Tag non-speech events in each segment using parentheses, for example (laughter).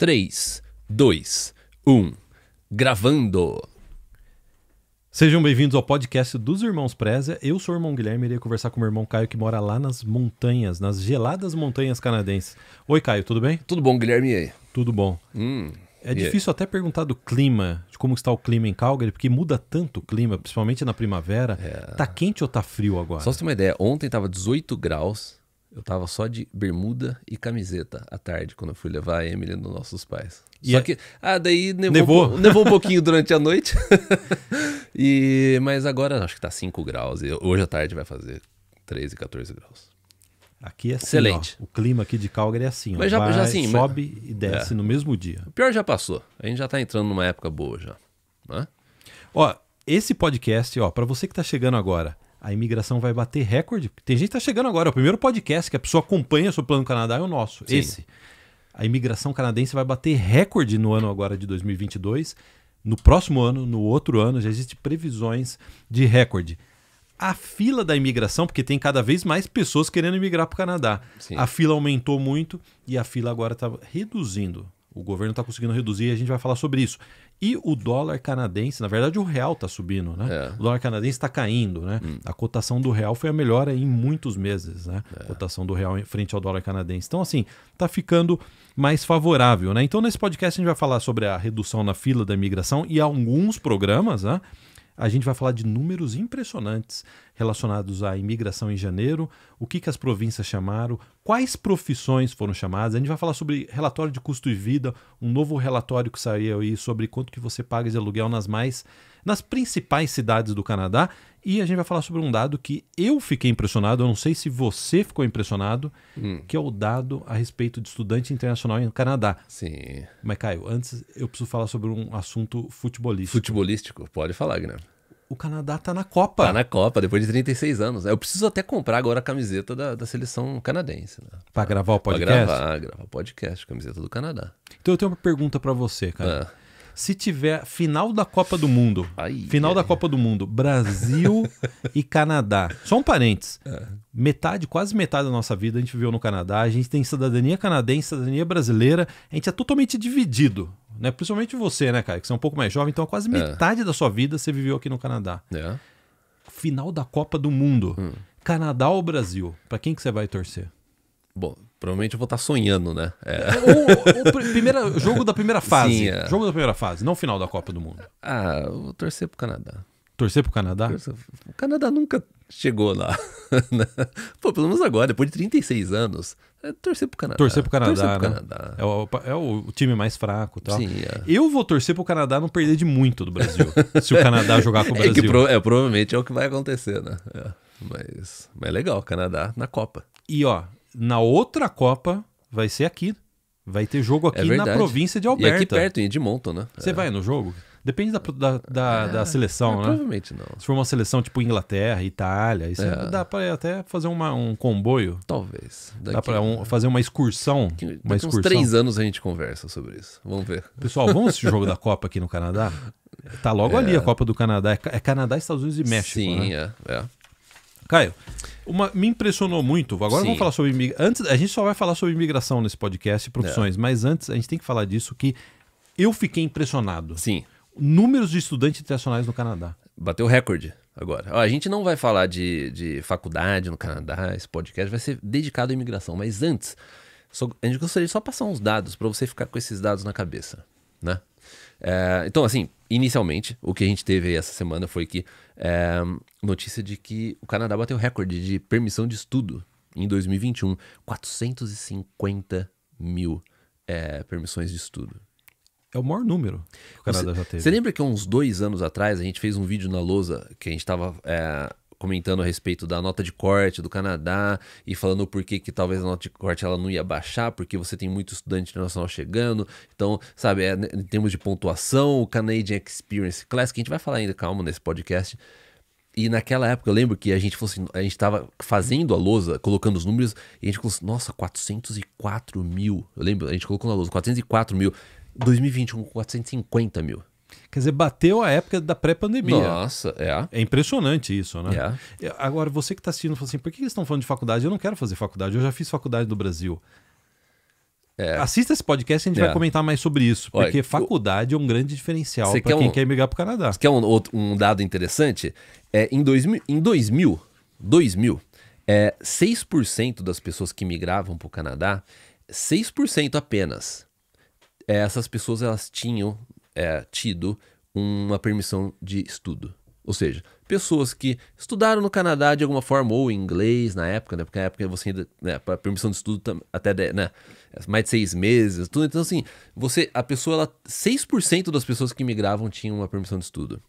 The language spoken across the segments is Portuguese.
3, 2, 1. Gravando! Sejam bem-vindos ao podcast dos Irmãos Preza. Eu sou o irmão Guilherme e irei conversar com o meu irmão Caio, que mora lá nas montanhas, nas geladas montanhas canadenses. Oi, Caio, tudo bem? Tudo bom, Guilherme? E aí? Tudo bom. Hum, é difícil aí? até perguntar do clima, de como está o clima em Calgary, porque muda tanto o clima, principalmente na primavera. É. Tá quente ou tá frio agora? Só você ter uma ideia, ontem estava 18 graus eu tava só de bermuda e camiseta à tarde, quando eu fui levar a Emily nos nossos pais. E só que. Ah, daí nevou, nevou. nevou um pouquinho durante a noite. (laughs) e Mas agora acho que tá 5 graus. E hoje à tarde vai fazer 13, 14 graus. Aqui é assim, Excelente. Ó, o clima aqui de Calgary é assim. Mas ó, já, vai, já assim, sobe mas... e é. desce é. no mesmo dia. O pior já passou. A gente já tá entrando numa época boa já. Né? Ó, esse podcast, ó, para você que tá chegando agora, a imigração vai bater recorde. Tem gente que está chegando agora, o primeiro podcast que a pessoa acompanha sobre o Plano Canadá é o nosso, Sim. esse. A imigração canadense vai bater recorde no ano agora de 2022. No próximo ano, no outro ano, já existem previsões de recorde. A fila da imigração, porque tem cada vez mais pessoas querendo imigrar para o Canadá. Sim. A fila aumentou muito e a fila agora está reduzindo. O governo está conseguindo reduzir e a gente vai falar sobre isso. E o dólar canadense, na verdade o real está subindo, né? É. O dólar canadense está caindo, né? Hum. A cotação do real foi a melhor em muitos meses, né? É. A cotação do real em frente ao dólar canadense. Então, assim, está ficando mais favorável, né? Então, nesse podcast a gente vai falar sobre a redução na fila da imigração e alguns programas, né? A gente vai falar de números impressionantes relacionados à imigração em janeiro, o que, que as províncias chamaram, quais profissões foram chamadas. A gente vai falar sobre relatório de custo de vida, um novo relatório que saiu aí sobre quanto que você paga de aluguel nas mais nas principais cidades do Canadá. E a gente vai falar sobre um dado que eu fiquei impressionado, eu não sei se você ficou impressionado, hum. que é o dado a respeito de estudante internacional no Canadá. Sim. Mas, Caio, antes eu preciso falar sobre um assunto futebolístico. Futebolístico, pode falar, Guilherme. O Canadá tá na Copa. Tá na Copa, depois de 36 anos. Né? Eu preciso até comprar agora a camiseta da, da seleção canadense. Né? Pra gravar o podcast? Pra gravar, gravar podcast, camiseta do Canadá. Então eu tenho uma pergunta para você, cara. Ah. Se tiver final da Copa do Mundo, ai, final da é. Copa do Mundo, Brasil (laughs) e Canadá. Só um parênteses. É. Metade, quase metade da nossa vida a gente viveu no Canadá. A gente tem cidadania canadense, cidadania brasileira. A gente é totalmente dividido. Né? Principalmente você, né, cara? Que você é um pouco mais jovem, então é quase é. metade da sua vida você viveu aqui no Canadá. É. Final da Copa do Mundo. Hum. Canadá ou Brasil? Para quem que você vai torcer? Bom, Provavelmente eu vou estar tá sonhando, né? É. Ou, primeira, jogo da primeira fase. Sim, é. Jogo da primeira fase, não final da Copa do Mundo. Ah, eu vou torcer pro Canadá. Torcer pro Canadá? O Canadá nunca chegou lá. (laughs) Né? Pô, pelo menos agora, depois de 36 anos. É torcer pro Canadá. Torcer pro Canadá. Torcer pro né? Canadá. É, o, é o time mais fraco tal. Sim, é. Eu vou torcer pro Canadá não perder de muito do Brasil. (laughs) se o Canadá jogar com o Brasil. (laughs) É, que pro, é provavelmente é o que vai acontecer, né? É, mas, mas é legal, Canadá na Copa. E ó, na outra Copa vai ser aqui. Vai ter jogo é aqui é na província de Alberta. E aqui perto, em Edmonton, né? Você é. vai no jogo? Depende da, da, da, é, da seleção, é, né? Provavelmente não. Se for uma seleção tipo Inglaterra, Itália, isso dá para até fazer uma, um comboio. Talvez. Daqui, dá para um, fazer uma excursão. Daqui uma excursão. uns três anos a gente conversa sobre isso. Vamos ver. Pessoal, vamos esse jogo da Copa aqui no Canadá? (laughs) Tá logo ali a Copa do Canadá. É Canadá, Estados Unidos e México. Sim, né? é. Caio, uma, me impressionou muito. Agora Sim. vamos falar sobre imigração. Antes, a gente só vai falar sobre imigração nesse podcast e profissões, é. mas antes a gente tem que falar disso que eu fiquei impressionado. Sim. Números de estudantes internacionais no Canadá. Bateu recorde agora. Ó, a gente não vai falar de, de faculdade no Canadá, esse podcast vai ser dedicado à imigração, mas antes, só, a gente gostaria de só passar uns dados para você ficar com esses dados na cabeça, né? É, então, assim, inicialmente, o que a gente teve aí essa semana foi que é, notícia de que o Canadá bateu recorde de permissão de estudo em 2021. 450 mil é, permissões de estudo. É o maior número que o Canadá você, já teve. Você lembra que uns dois anos atrás a gente fez um vídeo na Lousa que a gente estava é, comentando a respeito da nota de corte do Canadá e falando por que, que talvez a nota de corte ela não ia baixar, porque você tem muito estudante internacional chegando. Então, sabe, é, em termos de pontuação, o Canadian Experience Class, que a gente vai falar ainda, calma, nesse podcast. E naquela época eu lembro que a gente fosse assim, a gente tava fazendo a lousa, colocando os números, e a gente falou assim, nossa, 404 mil. Eu lembro, a gente colocou na lousa, 404 mil. 2021, 450 mil. Quer dizer, bateu a época da pré-pandemia. Nossa, é. É impressionante isso, né? É. Agora, você que está assistindo, falou assim, por que eles estão falando de faculdade? Eu não quero fazer faculdade, eu já fiz faculdade no Brasil. É. Assista esse podcast e a gente é. vai comentar mais sobre isso, porque faculdade o... é um grande diferencial para quem um... quer migrar para o Canadá. Você quer um, outro, um dado interessante? É, em, 2000, em 2000, 2000 é, 6% das pessoas que migravam para o Canadá, 6% apenas, é, essas pessoas elas tinham é, tido uma permissão de estudo. Ou seja, pessoas que estudaram no Canadá de alguma forma, ou inglês na época, né? Porque na época você ainda. Né, permissão de estudo até. Né? É mais de seis meses, tudo. Então, assim, você, a pessoa, ela, 6% das pessoas que migravam tinham uma permissão de estudo.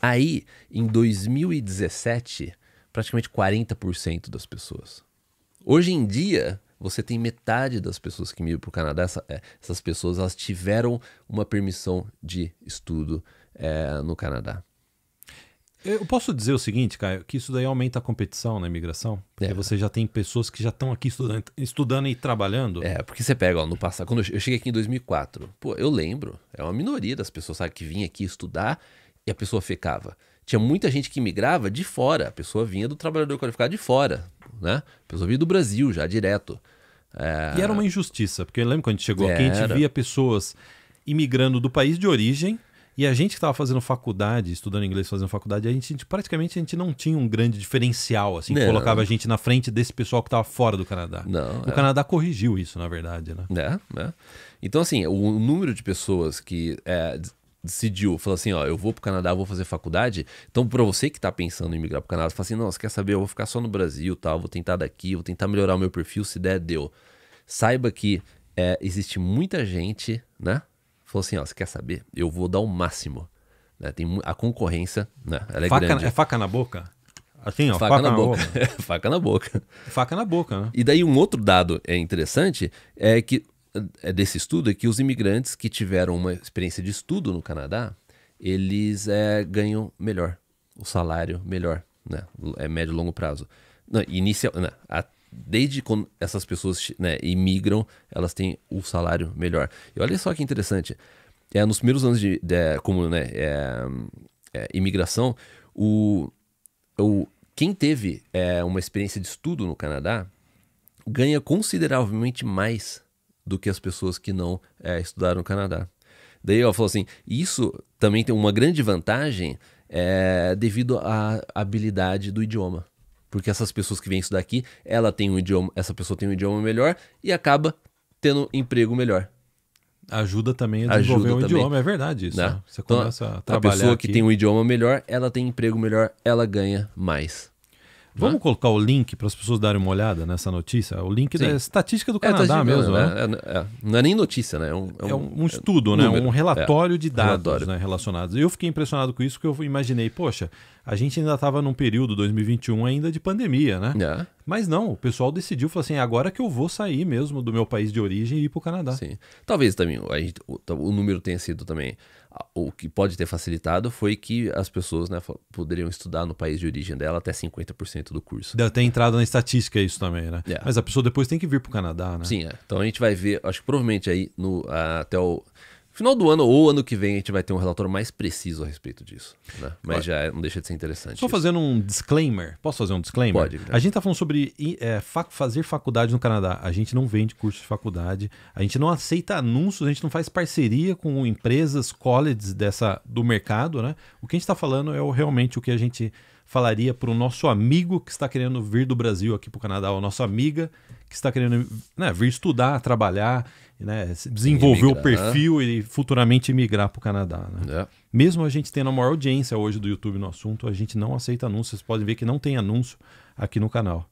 Aí, em 2017, praticamente 40% das pessoas. Hoje em dia, você tem metade das pessoas que migram para o Canadá, essa, é, essas pessoas, elas tiveram uma permissão de estudo é, no Canadá. Eu posso dizer o seguinte, Caio, que isso daí aumenta a competição na imigração, porque é. você já tem pessoas que já estão aqui estudando, estudando e trabalhando. É, porque você pega, ó, no passado, quando eu cheguei aqui em 2004, pô, eu lembro, é uma minoria das pessoas, sabe, que vinha aqui estudar e a pessoa ficava. Tinha muita gente que migrava de fora, a pessoa vinha do trabalhador qualificado de fora, né? A pessoa vinha do Brasil já, direto. É... E era uma injustiça, porque eu lembro quando a gente chegou aqui, a gente via pessoas imigrando do país de origem e a gente que estava fazendo faculdade, estudando inglês, fazendo faculdade, a gente, praticamente a gente não tinha um grande diferencial, assim, colocava a gente na frente desse pessoal que estava fora do Canadá. Não, o é. Canadá corrigiu isso, na verdade, né? É, é. Então, assim, o número de pessoas que é, decidiu, falou assim, ó, eu vou pro Canadá, vou fazer faculdade. Então, para você que tá pensando em migrar pro Canadá, fala assim, não, você quer saber, eu vou ficar só no Brasil, tal, tá? vou tentar daqui, vou tentar melhorar o meu perfil, se der, deu. Saiba que é, existe muita gente, né? falou assim: ó, você quer saber? Eu vou dar o máximo. Né? Tem a concorrência, né? Ela é faca, grande. É faca na boca? Assim, ó, faca, faca na, na, boca. boca. (laughs) faca na boca. Faca na boca, né? E daí um outro dado é interessante é que é desse estudo é que os imigrantes que tiveram uma experiência de estudo no Canadá, eles é, ganham melhor, o salário melhor, né? É médio e longo prazo. Não, inicial, não, né, a desde quando essas pessoas né, imigram, elas têm um salário melhor. E olha só que interessante. É, nos primeiros anos de, de como, né, é, é, imigração, o, o, quem teve é, uma experiência de estudo no Canadá ganha consideravelmente mais do que as pessoas que não é, estudaram no Canadá. Daí ela falou assim: isso também tem uma grande vantagem é, devido à habilidade do idioma. Porque essas pessoas que vêm estudar aqui, ela tem um idioma, essa pessoa tem um idioma melhor e acaba tendo emprego melhor. Ajuda também a desenvolver Ajuda um também. idioma, é verdade isso. Né? né? Você então, começa a trabalhar. A pessoa aqui. que tem um idioma melhor, ela tem emprego melhor, ela ganha mais. Vamos né? colocar o link para as pessoas darem uma olhada nessa notícia? O link Sim. da estatística do é, tá Canadá mesmo, né? né? É, é, não é nem notícia, né? É um, é, é um, um estudo, né? Número. Um relatório de dados relatório. Né? relacionados. Eu fiquei impressionado com isso porque eu imaginei, poxa, a gente ainda estava num período 2021 ainda de pandemia, né? É. Mas não, o pessoal decidiu, falou assim, agora que eu vou sair mesmo do meu país de origem e ir para o Canadá. Sim. Talvez também o, o número tenha sido também o que pode ter facilitado foi que as pessoas né, poderiam estudar no país de origem dela até 50% do curso. Deve ter entrado na estatística isso também, né? Yeah. É. Mas a pessoa depois tem que vir para o Canadá, né? Sim, é. então a gente vai ver, acho que provavelmente aí no, até o Final do ano ou ano que vem a gente vai ter um relatório mais preciso a respeito disso. Né? Mas já é, não deixa de ser interessante. Só isso. fazendo um disclaimer. Posso fazer um disclaimer? Pode. Né? A gente está falando sobre é, fazer faculdade no Canadá. A gente não vende curso de faculdade. A gente não aceita anúncios. A gente não faz parceria com empresas, colleges dessa, do mercado. Né? O que a gente está falando é o, realmente o que a gente falaria para o nosso amigo que está querendo vir do Brasil aqui para o Canadá, ou a nossa amiga que está querendo né, vir estudar, trabalhar né, desenvolver o né? perfil né? e futuramente emigrar para o Canadá. Né? É. Mesmo a gente tendo a maior audiência hoje do YouTube no assunto, a gente não aceita anúncios. Vocês podem ver que não tem anúncio aqui no canal.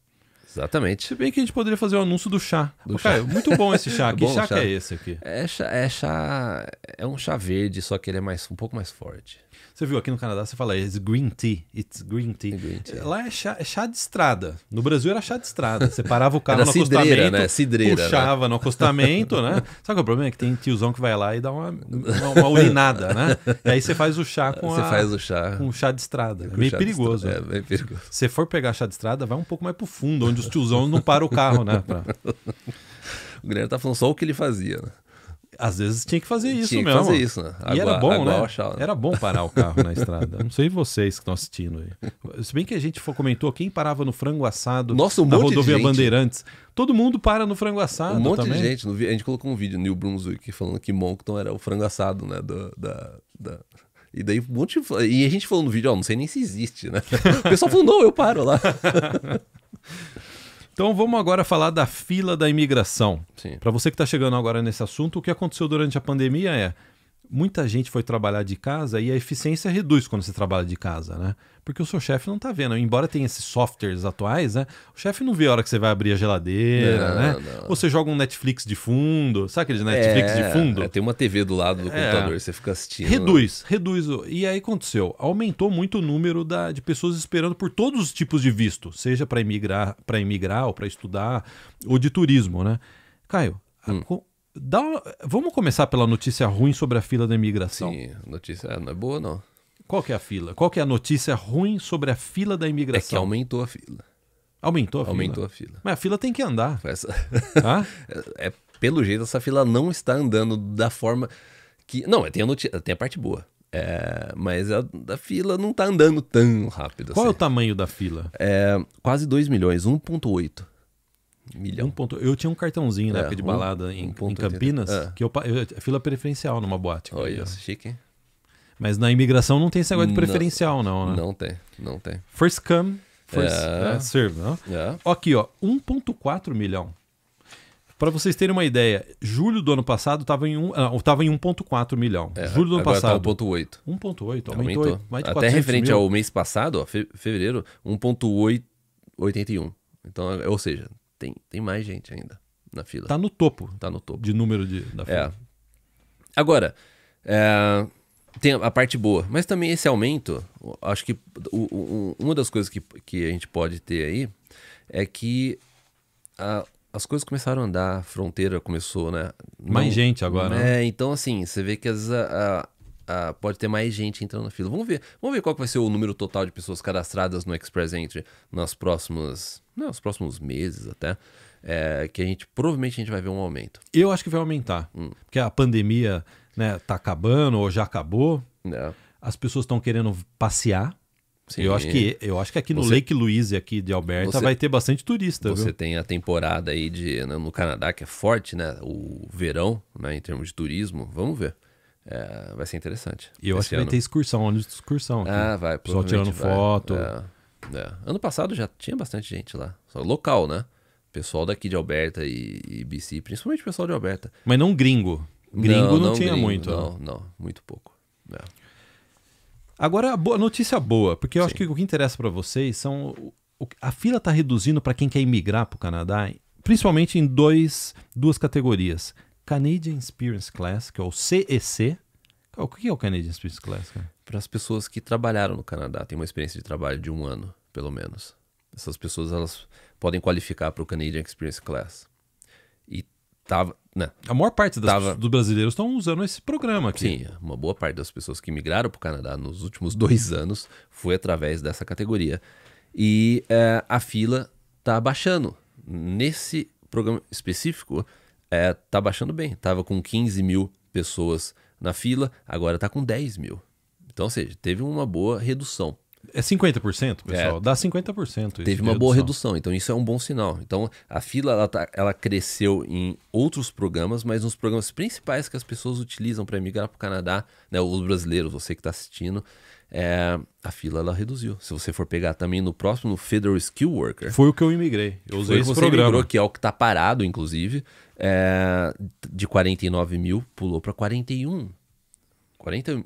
Exatamente. Se bem que a gente poderia fazer o um anúncio do chá. Do chá. muito bom esse chá. (laughs) que bom, chá, chá, que é esse aqui? É chá, é chá. É um chá verde, só que ele é mais, um pouco mais forte. Você viu aqui no Canadá, você fala, it's green tea, it's green tea. Green tea. Lá é chá, é chá, de estrada. No Brasil era chá de estrada. Você parava o carro era no cidreira, acostamento, né? cidreira, né? puxava né? no acostamento, né? Sabe qual é o problema? É que tem tiozão que vai lá e dá uma, uma, (laughs) urinada, né? E aí você faz o chá com você a, faz o chá. Com o chá de estrada. É, é meio perigoso. É, bem perigoso. Se for pegar chá de estrada, vai um pouco mais pro fundo, onde os tiozão não param o carro, né? Pra... (laughs) O Guilherme tá falando só o que ele fazia, né? Às vezes tinha que fazer isso tinha mesmo. fazer isso, né? e era bom, né? Achava, né? Era bom parar o carro na estrada. Não sei vocês que estão assistindo aí. Se bem que a gente comentou quem parava no frango assado Nossa, um na rodovia Bandeirantes. Todo mundo para no frango assado. Um monte também. de gente. A gente colocou um vídeo no New Brunswick falando que Moncton era o frango assado, né? da, da... E daí um monte de... E a gente falou no vídeo, ó, não sei nem se existe, né? (laughs) O pessoal falou, não, eu paro lá. (laughs) Então vamos agora falar da fila da imigração. Para você que está chegando agora nesse assunto, o que aconteceu durante a pandemia é muita gente foi trabalhar de casa e a eficiência reduz quando você trabalha de casa, né? Porque o seu chefe não tá vendo. Embora tenha esses softwares atuais, né? O chefe não vê a hora que você vai abrir a geladeira, não, né? Não. Ou você joga um Netflix de fundo. Sabe aquele é, Netflix é, de fundo? É, tem uma TV do lado do é, computador, você fica assistindo. Reduz, né? reduz. E aí aconteceu. Aumentou muito o número da, de pessoas esperando por todos os tipos de visto, seja para emigrar, para emigrar ou para estudar, ou de turismo, né? Caio, hum. Dá uma... Vamos começar pela notícia ruim sobre a fila da imigração. Sim, notícia ah, não é boa, não. Qual que é a fila? Qual que é a notícia ruim sobre a fila da imigração? É que aumentou a fila. Aumentou a fila? Aumentou a fila. Mas a fila tem que andar. Essa... Ah? (laughs) é, pelo jeito, essa fila não está andando da forma que... Não, tem a, notícia, tem a parte boa. É, mas a, a, fila não está andando tão rápido Qual assim. é o assim. tamanho da fila? É, quase 2 milhões, 1.8. Milhão. Um ponto, eu tinha um cartãozinho na é, época de balada um, em, um em, Campinas, é. que eu, eu é fila preferencial numa boate. Olha, chique, hein? Mas na imigração não tem esse negócio de preferencial, não, não né? Não tem, não tem. First come, first é. Né? serve, não? É. Aqui, ó, 1.4 milhão. Para vocês terem uma ideia, julho do ano passado estava em, um, ah, tava em 1.4 milhão. É, julho do ano tá passado. Tá 1.8. 1.8, aumentou. aumentou. Mais de Até referente mil. ao mês passado, ó, fevereiro, 1.81. Então, ou seja, tem, tem mais gente ainda na fila. Tá no topo. Tá no topo. De número de, da é. fila. É. Agora, é, tem a parte boa, mas também esse aumento, acho que o, o, uma das coisas que, que a gente pode ter aí é que a, as coisas começaram a andar, a fronteira começou, né? Não, Mais gente agora. É, né? então assim, você vê que as, a, pode ter mais gente entrando na fila. Vamos ver, vamos ver qual vai ser o número total de pessoas cadastradas no Express Entry nas próximas, nos próximos meses até. É, que a gente provavelmente a gente vai ver um aumento. Eu acho que vai aumentar, hum. porque a pandemia né, tá acabando ou já acabou. É. As pessoas estão querendo passear. Sim. Eu acho que eu acho que aqui no Lake Louise aqui de Alberta você, vai ter bastante turista. Você viu? tem a temporada aí de né, no Canadá que é forte, né? O verão, né? Em termos de turismo, vamos ver. É, vai ser interessante. E eu acho que vai ter excursão, ônibus de excursão. Aqui. Ah, vai. Pessoal tirando foto. É, é. Ano passado já tinha bastante gente lá. Só local, né? Pessoal daqui de Alberta e, e BC, principalmente pessoal de Alberta. Mas não gringo. Gringo não, não, não tinha gringo, muito. Não, não, muito pouco. É. Agora, a boa notícia boa, porque eu Sim. acho que o que interessa para vocês são. A fila está reduzindo para quem quer imigrar para o Canadá, principalmente em dois, duas categorias Canadian Experience Class, que é o CEC. O que é o Canadian Experience Class? Para as pessoas que trabalharam no Canadá, tem uma experiência de trabalho de um ano, pelo menos. Essas pessoas elas podem qualificar para o Canadian Experience Class. E tava, né? A maior parte das, tava... dos brasileiros estão usando esse programa aqui. Sim, uma boa parte das pessoas que migraram para o Canadá nos últimos (laughs) dois anos foi através dessa categoria. E é, a fila está baixando. Nesse programa específico, é, tá baixando bem. Tava com 15 mil pessoas na fila, agora tá com 10 mil. Então, ou seja, teve uma boa redução. É 50%, pessoal? É, Dá 50%. Teve uma redução. boa redução, então isso é um bom sinal. Então, a fila ela, tá, ela cresceu em outros programas, mas nos programas principais que as pessoas utilizam para emigrar para o Canadá, né, os brasileiros, você que está assistindo, é, a fila ela reduziu. Se você for pegar também no próximo, no Federal Skill Worker. Foi o que eu imigrei. Eu usei esse você programa. Migrou, que é o que está parado, inclusive. É, de 49 mil, pulou para 41. 41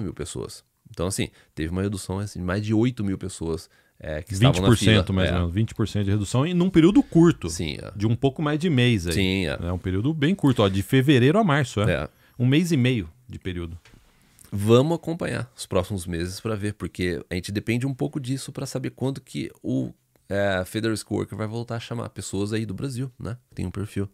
mil pessoas. Então, assim, teve uma redução assim, de mais de 8 mil pessoas é, que estavam na fila. mais é. ou menos, 20% de redução e num período curto. Sim. É. De um pouco mais de mês aí. Sim. É, é um período bem curto, ó, de fevereiro a março, é. é. Um mês e meio de período. Vamos acompanhar os próximos meses para ver, porque a gente depende um pouco disso para saber quando que o é, Federal Worker vai voltar a chamar pessoas aí do Brasil, né? Tem um perfil.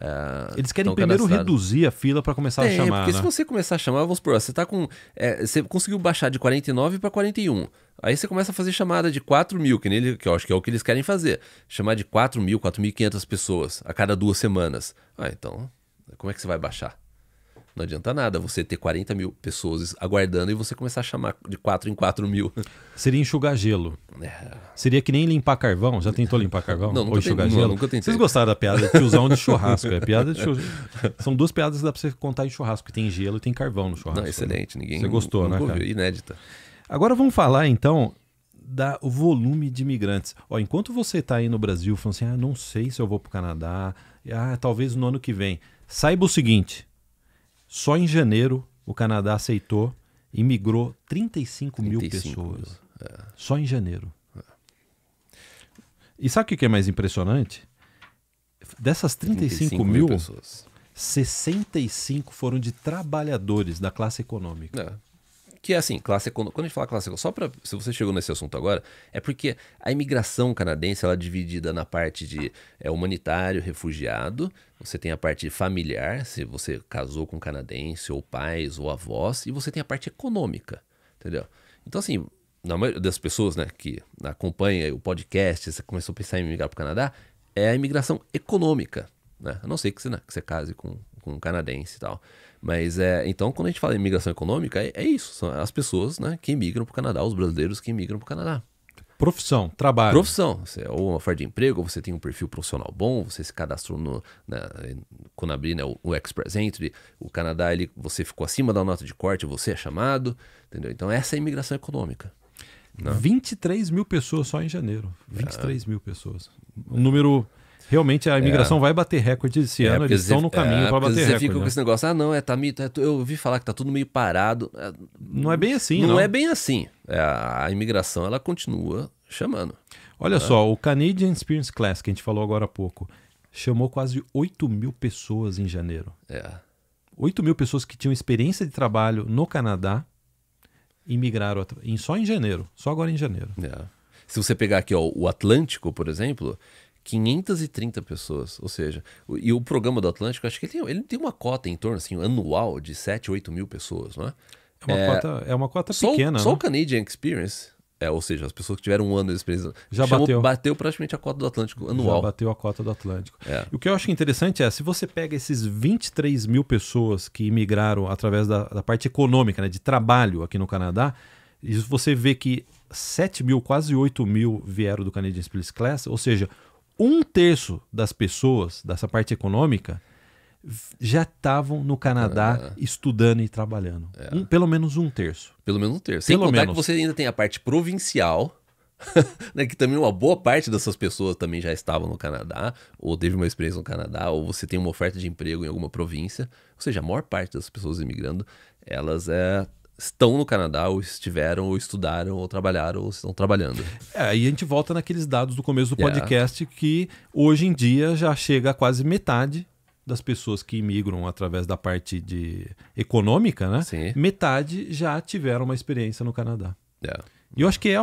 É, Eles querem primeiro reduzir a fila para começar a chamar. Porque né? se você começar a chamar, vamos supor, você tá com. É, você conseguiu baixar de 49 para 41. Aí você começa a fazer chamada de 4 mil, que, nele, que eu acho que é o que eles querem fazer. Chamar de 4 mil, 4.500 pessoas a cada duas semanas. Ah, então, como é que você vai baixar? Não adianta nada você ter 40 mil pessoas aguardando e você começar a chamar de 4 em 4 mil. Seria enxugar gelo. É. Seria que nem limpar carvão. Já tentou limpar carvão? Não, Ou enxugar gelo? Não, nunca tentei. Vocês gostaram da piada de tiozão de churrasco. É piada de churrasco. (laughs) São duas piadas que dá pra você contar em churrasco, que tem gelo e tem carvão no churrasco. Não, né? excelente. Ninguém, você gostou, né, cara? Inédita. Agora vamos falar, então, da o volume de imigrantes. Ó, enquanto você está aí no Brasil falando assim, ah, não sei se eu vou para o Canadá, ah, talvez no ano que vem. Saiba o seguinte, só em janeiro o Canadá aceitou e migrou 35, 35 mil pessoas. É. Só em janeiro. É. E sabe o que é mais impressionante? Dessas 35, 35 mil, mil pessoas. 65 foram de trabalhadores da classe econômica. É. Que é assim, classe econômica. Quando a gente fala classe econômica, só para se você chegou nesse assunto agora, é porque a imigração canadense ela é dividida na parte de é, humanitário, refugiado, você tem a parte familiar, se você casou com um canadense, ou pais, ou avós, e você tem a parte econômica, entendeu? Então, assim, na maioria das pessoas né, que acompanha o podcast, você começou a pensar em migrar para o Canadá, é a imigração econômica, né? A não ser que você, né, que você case com, com um canadense e tal. Mas é, então quando a gente fala em migração econômica, é, é isso, são as pessoas, né, que migram para o Canadá, os brasileiros que migram para o Canadá. Profissão, trabalho. Profissão. Você é ou uma oferta de emprego, ou você tem um perfil profissional bom, você se cadastrou no. Na, né, quando abrir né, o, o Express Entry, o Canadá, ele, você ficou acima da nota de corte, você é chamado. Entendeu? Então, essa é a imigração econômica. Né? 23 mil pessoas só em janeiro. 23 ah. É. mil pessoas. Um número Realmente a é. imigração é. vai bater recorde esse é, ano, eles estão no caminho é, para bater você recorde. Você fica com né? esse negócio, ah não, é, tá, tá eu ouvi falar que tá tudo meio parado. não é bem assim, não. Não é bem assim. a imigração, ela continua chamando. Olha só, o Canadian Experience Class, que a gente falou agora há pouco, chamou quase 8 mil pessoas em janeiro. É. 8 mil pessoas que tinham experiência de trabalho no Canadá imigraram em, só em janeiro, só agora em janeiro. É. Se você pegar aqui ó, o Atlântico, por exemplo, 530 pessoas, ou seja, o, e o programa do Atlântico, acho que ele tem, ele tem uma cota em torno, assim, anual de 7, 8 mil pessoas, não é? É uma, é, cota, é uma cota só pequena. né? Só o né? Canadian Experience, é, ou seja, as pessoas que tiveram um ano de experiência, já chamou, bateu. bateu praticamente a cota do Atlântico anual. Já bateu a cota do Atlântico. É. O que eu acho interessante é, se você pega esses 23 mil pessoas que imigraram através da, da parte econômica, né, de trabalho aqui no Canadá, e você vê que 7 mil, quase 8 mil vieram do Canadian Experience Class, ou seja, um terço das pessoas dessa parte econômica já estavam no Canadá ah. estudando e trabalhando. É. Um, pelo menos um terço. Pelo menos um terço. Pelo Sem contar menos. que você ainda tem a parte provincial, (laughs) né, que também uma boa parte dessas pessoas também já estavam no Canadá, ou teve uma experiência no Canadá, ou você tem uma oferta de emprego em alguma província. Ou seja, a maior parte das pessoas imigrando, elas é, estão no Canadá, ou estiveram, ou estudaram, ou trabalharam, ou estão trabalhando. É, aí a gente volta naqueles dados do começo do podcast yeah. que hoje em dia já chega a quase metade das pessoas que imigram através da parte de econômica, né? Sim. Metade já tiveram uma experiência no Canadá. Yeah. E eu acho que é,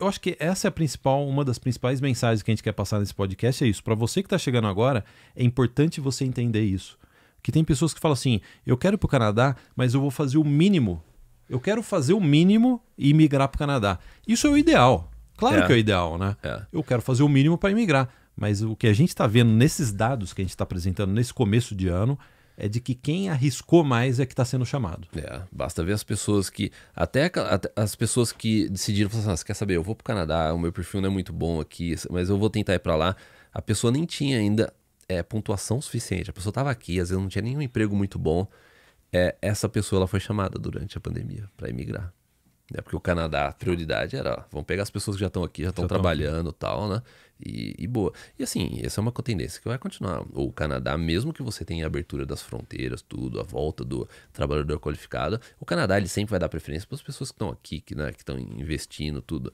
eu acho que essa é a principal, uma das principais mensagens que a gente quer passar nesse podcast é isso. Para você que está chegando agora, é importante você entender isso. Que tem pessoas que falam assim: eu quero ir para o Canadá, mas eu vou fazer o mínimo eu quero fazer o mínimo e migrar para o Canadá. Isso é o ideal. Claro é. que é o ideal, né? É. Eu quero fazer o mínimo para imigrar. Mas o que a gente está vendo nesses dados que a gente está apresentando nesse começo de ano é de que quem arriscou mais é que está sendo chamado. É, basta ver as pessoas que. Até, as pessoas que decidiram, assim, ah, quer saber, eu vou para o Canadá, o meu perfil não é muito bom aqui, mas eu vou tentar ir para lá. A pessoa nem tinha ainda é, pontuação suficiente. A pessoa estava aqui, às vezes não tinha nenhum emprego muito bom é, essa pessoa ela foi chamada durante a pandemia para emigrar. Né? Porque o Canadá, a prioridade era, ó, vamos pegar as pessoas que já estão aqui, já estão trabalhando e tal, né? E, e, boa. E assim, essa é uma tendência que vai continuar. O Canadá, mesmo que você tenha a abertura das fronteiras, tudo, a volta do trabalhador qualificado, o Canadá ele sempre vai dar preferência para as pessoas que estão aqui, que né, estão investindo, tudo.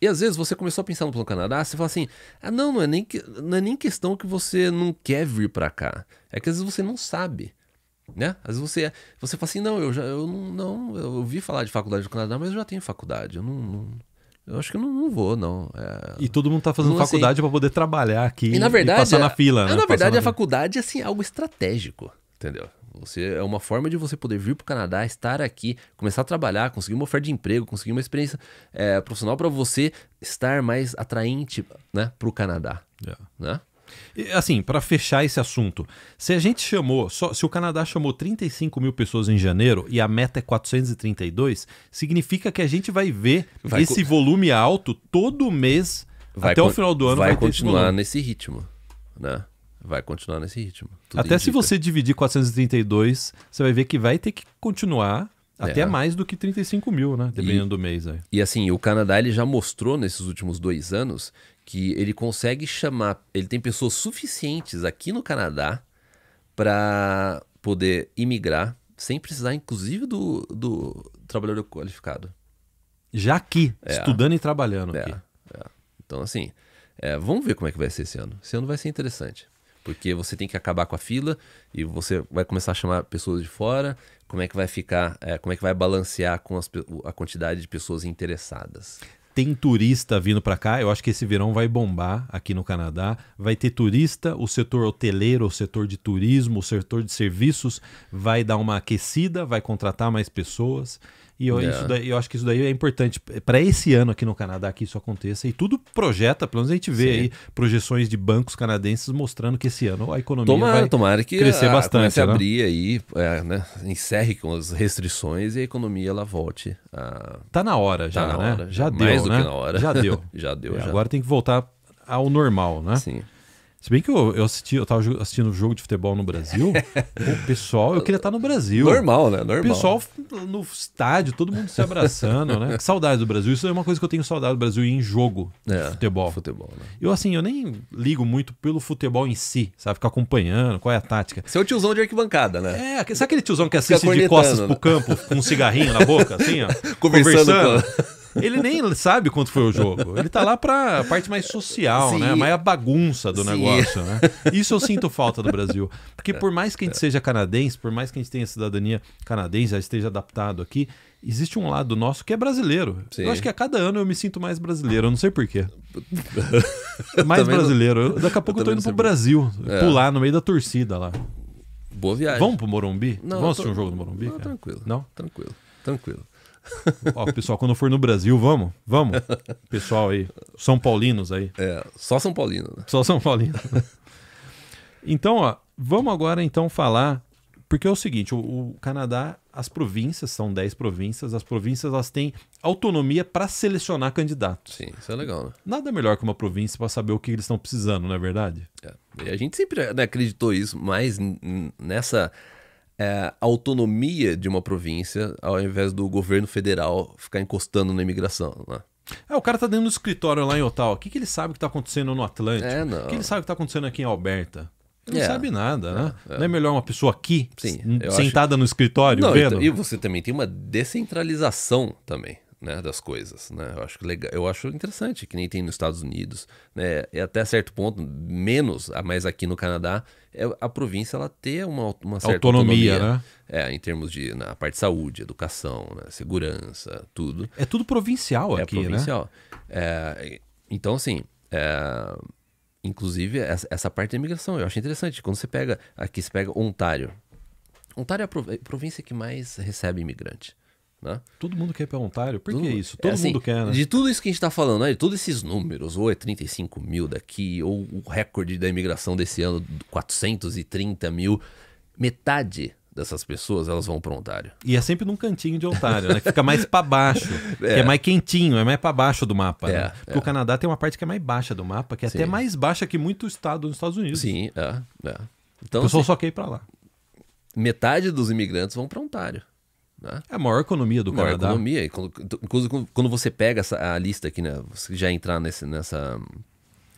E às vezes você começou a pensar no plano Canadá, você fala assim: ah, não, não é nem, que, não é nem questão que você não quer vir para cá. É que às vezes você não sabe né? Às vezes você, você fala assim, não, eu já eu não, não eu ouvi falar de faculdade do Canadá, mas eu já tenho faculdade, eu não, não eu acho que eu não, não vou, não. É... E todo mundo está fazendo não, assim, faculdade assim... para poder trabalhar aqui e, na verdade, e passar na fila, é, né? Na verdade, na a faculdade assim, é assim, algo estratégico, entendeu? Você é uma forma de você poder vir para o Canadá, estar aqui, começar a trabalhar, conseguir uma oferta de emprego, conseguir uma experiência é, profissional para você estar mais atraente, né, para o Canadá, yeah. É. né? Assim, para fechar esse assunto, se a gente chamou, só, se o Canadá chamou 35 mil pessoas em janeiro e a meta é 432, significa que a gente vai ver vai esse volume alto todo mês vai até o final do ano. Vai, vai continuar nesse ritmo, né? Vai continuar nesse ritmo. Até indica. se você dividir 432, você vai ver que vai ter que continuar até é. mais do que 35 mil, né? Dependendo e, do mês. Aí. E assim, o Canadá ele já mostrou nesses últimos dois anos que ele consegue chamar. Ele tem pessoas suficientes aqui no Canadá para poder imigrar sem precisar, inclusive, do, do trabalhador qualificado. Já aqui, é. estudando e trabalhando é. aqui. É. Então, assim, é, vamos ver como é que vai ser esse ano. Esse ano vai ser interessante. Porque você tem que acabar com a fila e você vai começar a chamar pessoas de fora. Como é que vai ficar, é, como é que vai balancear com as, a quantidade de pessoas interessadas? tem turista vindo para cá. Eu acho que esse verão vai bombar aqui no Canadá. Vai ter turista, o setor hoteleiro, o setor de turismo, o setor de serviços vai dar uma aquecida, vai contratar mais pessoas. E eu, é. daí, eu acho que isso daí é importante para esse ano aqui no Canadá que isso aconteça. E tudo projeta, pelo menos a gente vê Sim. aí projeções de bancos canadenses mostrando que esse ano a economia tomara, vai tomara que crescer a, bastante. Comece né? a abrir aí, é, né? encerre com as restrições e a economia ela volte. A... Tá na hora já, tá na né? Hora, já, já deu, mais né? do que na hora. Já deu. (laughs) já deu. É, já. Agora tem que voltar ao normal, né? Sim. Se bem que eu, eu assisti, eu tava assistindo jogo de futebol no Brasil, (laughs) o pessoal, eu queria estar tá no Brasil. Normal, né? Normal. O pessoal no estádio, todo mundo se abraçando, né? Que saudade do Brasil. Isso é uma coisa que eu tenho saudade do Brasil em jogo de é, futebol. Futebol, né? Eu assim, eu nem ligo muito pelo futebol em si, sabe? Ficar acompanhando, qual é a tática. Você é o tiozão de arquibancada, né? É, sabe aquele tiozão que assiste de costas né? pro campo com um cigarrinho na boca, assim, ó? (laughs) Conversando. conversando. Com... Ele nem sabe quanto foi o jogo. Ele tá lá pra parte mais social, né? Sim. né? Mais a bagunça do Sim. negócio, né? (laughs) Isso eu sinto falta do Brasil. Porque por mais que a gente é. seja canadense, por mais que a gente tenha cidadania canadense, já esteja adaptado aqui, existe um lado nosso que é brasileiro. Sim. Eu acho que a cada ano eu me sinto mais brasileiro, eu não sei porquê. (laughs) mais brasileiro. Daqui a pouco eu, eu tô indo pro Brasil, é. pular no meio da torcida lá. Boa viagem. Vamos pro Morumbi? Não, Vamos tô... assistir um jogo do Morumbi? Não, tranquilo. Não? Tranquilo, tranquilo. (laughs) Ó, pessoal, quando for no Brasil, vamos, vamos. Pessoal aí, São Paulinos aí. É, só São Paulino. Né? Só São Paulino. então, ó, vamos agora então falar, porque é o seguinte, o, o Canadá, as províncias, são 10 províncias, as províncias elas têm autonomia para selecionar candidatos. Sim, isso é legal, né? Nada melhor que uma província para saber o que eles estão precisando, não é verdade? É. E a gente sempre acreditou isso, mas nessa é, autonomia de uma província, ao invés do governo federal ficar encostando na imigração. Né? É, o cara tá dentro do escritório lá em Ottawa. O que, que ele sabe que tá acontecendo no Atlântico? É, o que ele sabe que tá acontecendo aqui em Alberta? Ele não é. sabe nada, né? É, é. Não é melhor uma pessoa aqui, Sim, sentada acho... no escritório, não, vendo? E, e você também tem uma descentralização também né, das coisas, né? Eu acho legal, eu acho interessante, que nem tem nos Estados Unidos, né? E é até certo ponto menos, ah, mas aqui no Canadá é a província ela ter uma, uma certa autonomia, autonomia, né? É, em termos de na parte de saúde, educação, né? segurança, tudo. É tudo provincial é aqui, né? provincial. né? É, então assim, é, inclusive essa, essa parte da imigração eu acho interessante. Quando você pega aqui, você pega Ontário. Ontário é a província que mais recebe imigrante. Né? Todo mundo quer ir para Ontário? Por que isso? Todo é assim, mundo quer, né? De tudo isso que a gente está falando, né? de todos esses números, ou é 35 mil daqui, ou o recorde da imigração desse ano, 430 mil, metade dessas pessoas, elas vão para Ontário. E é sempre num cantinho de Ontário, né? Que fica mais para baixo, (laughs) é. é mais quentinho, é mais para baixo do mapa. Né? É, né? Porque é. o Canadá tem uma parte que é mais baixa do mapa, que é Sim. até mais baixa que muito estado nos Estados Unidos. Sim, é. é. Então, eu pessoal assim, só quer ir para lá. Metade dos imigrantes vão para Ontário. Né? É a maior economia do a maior Canadá. economia. Inclusive, quando você pega essa, a lista aqui, né? Você já entrar nesse, nessa,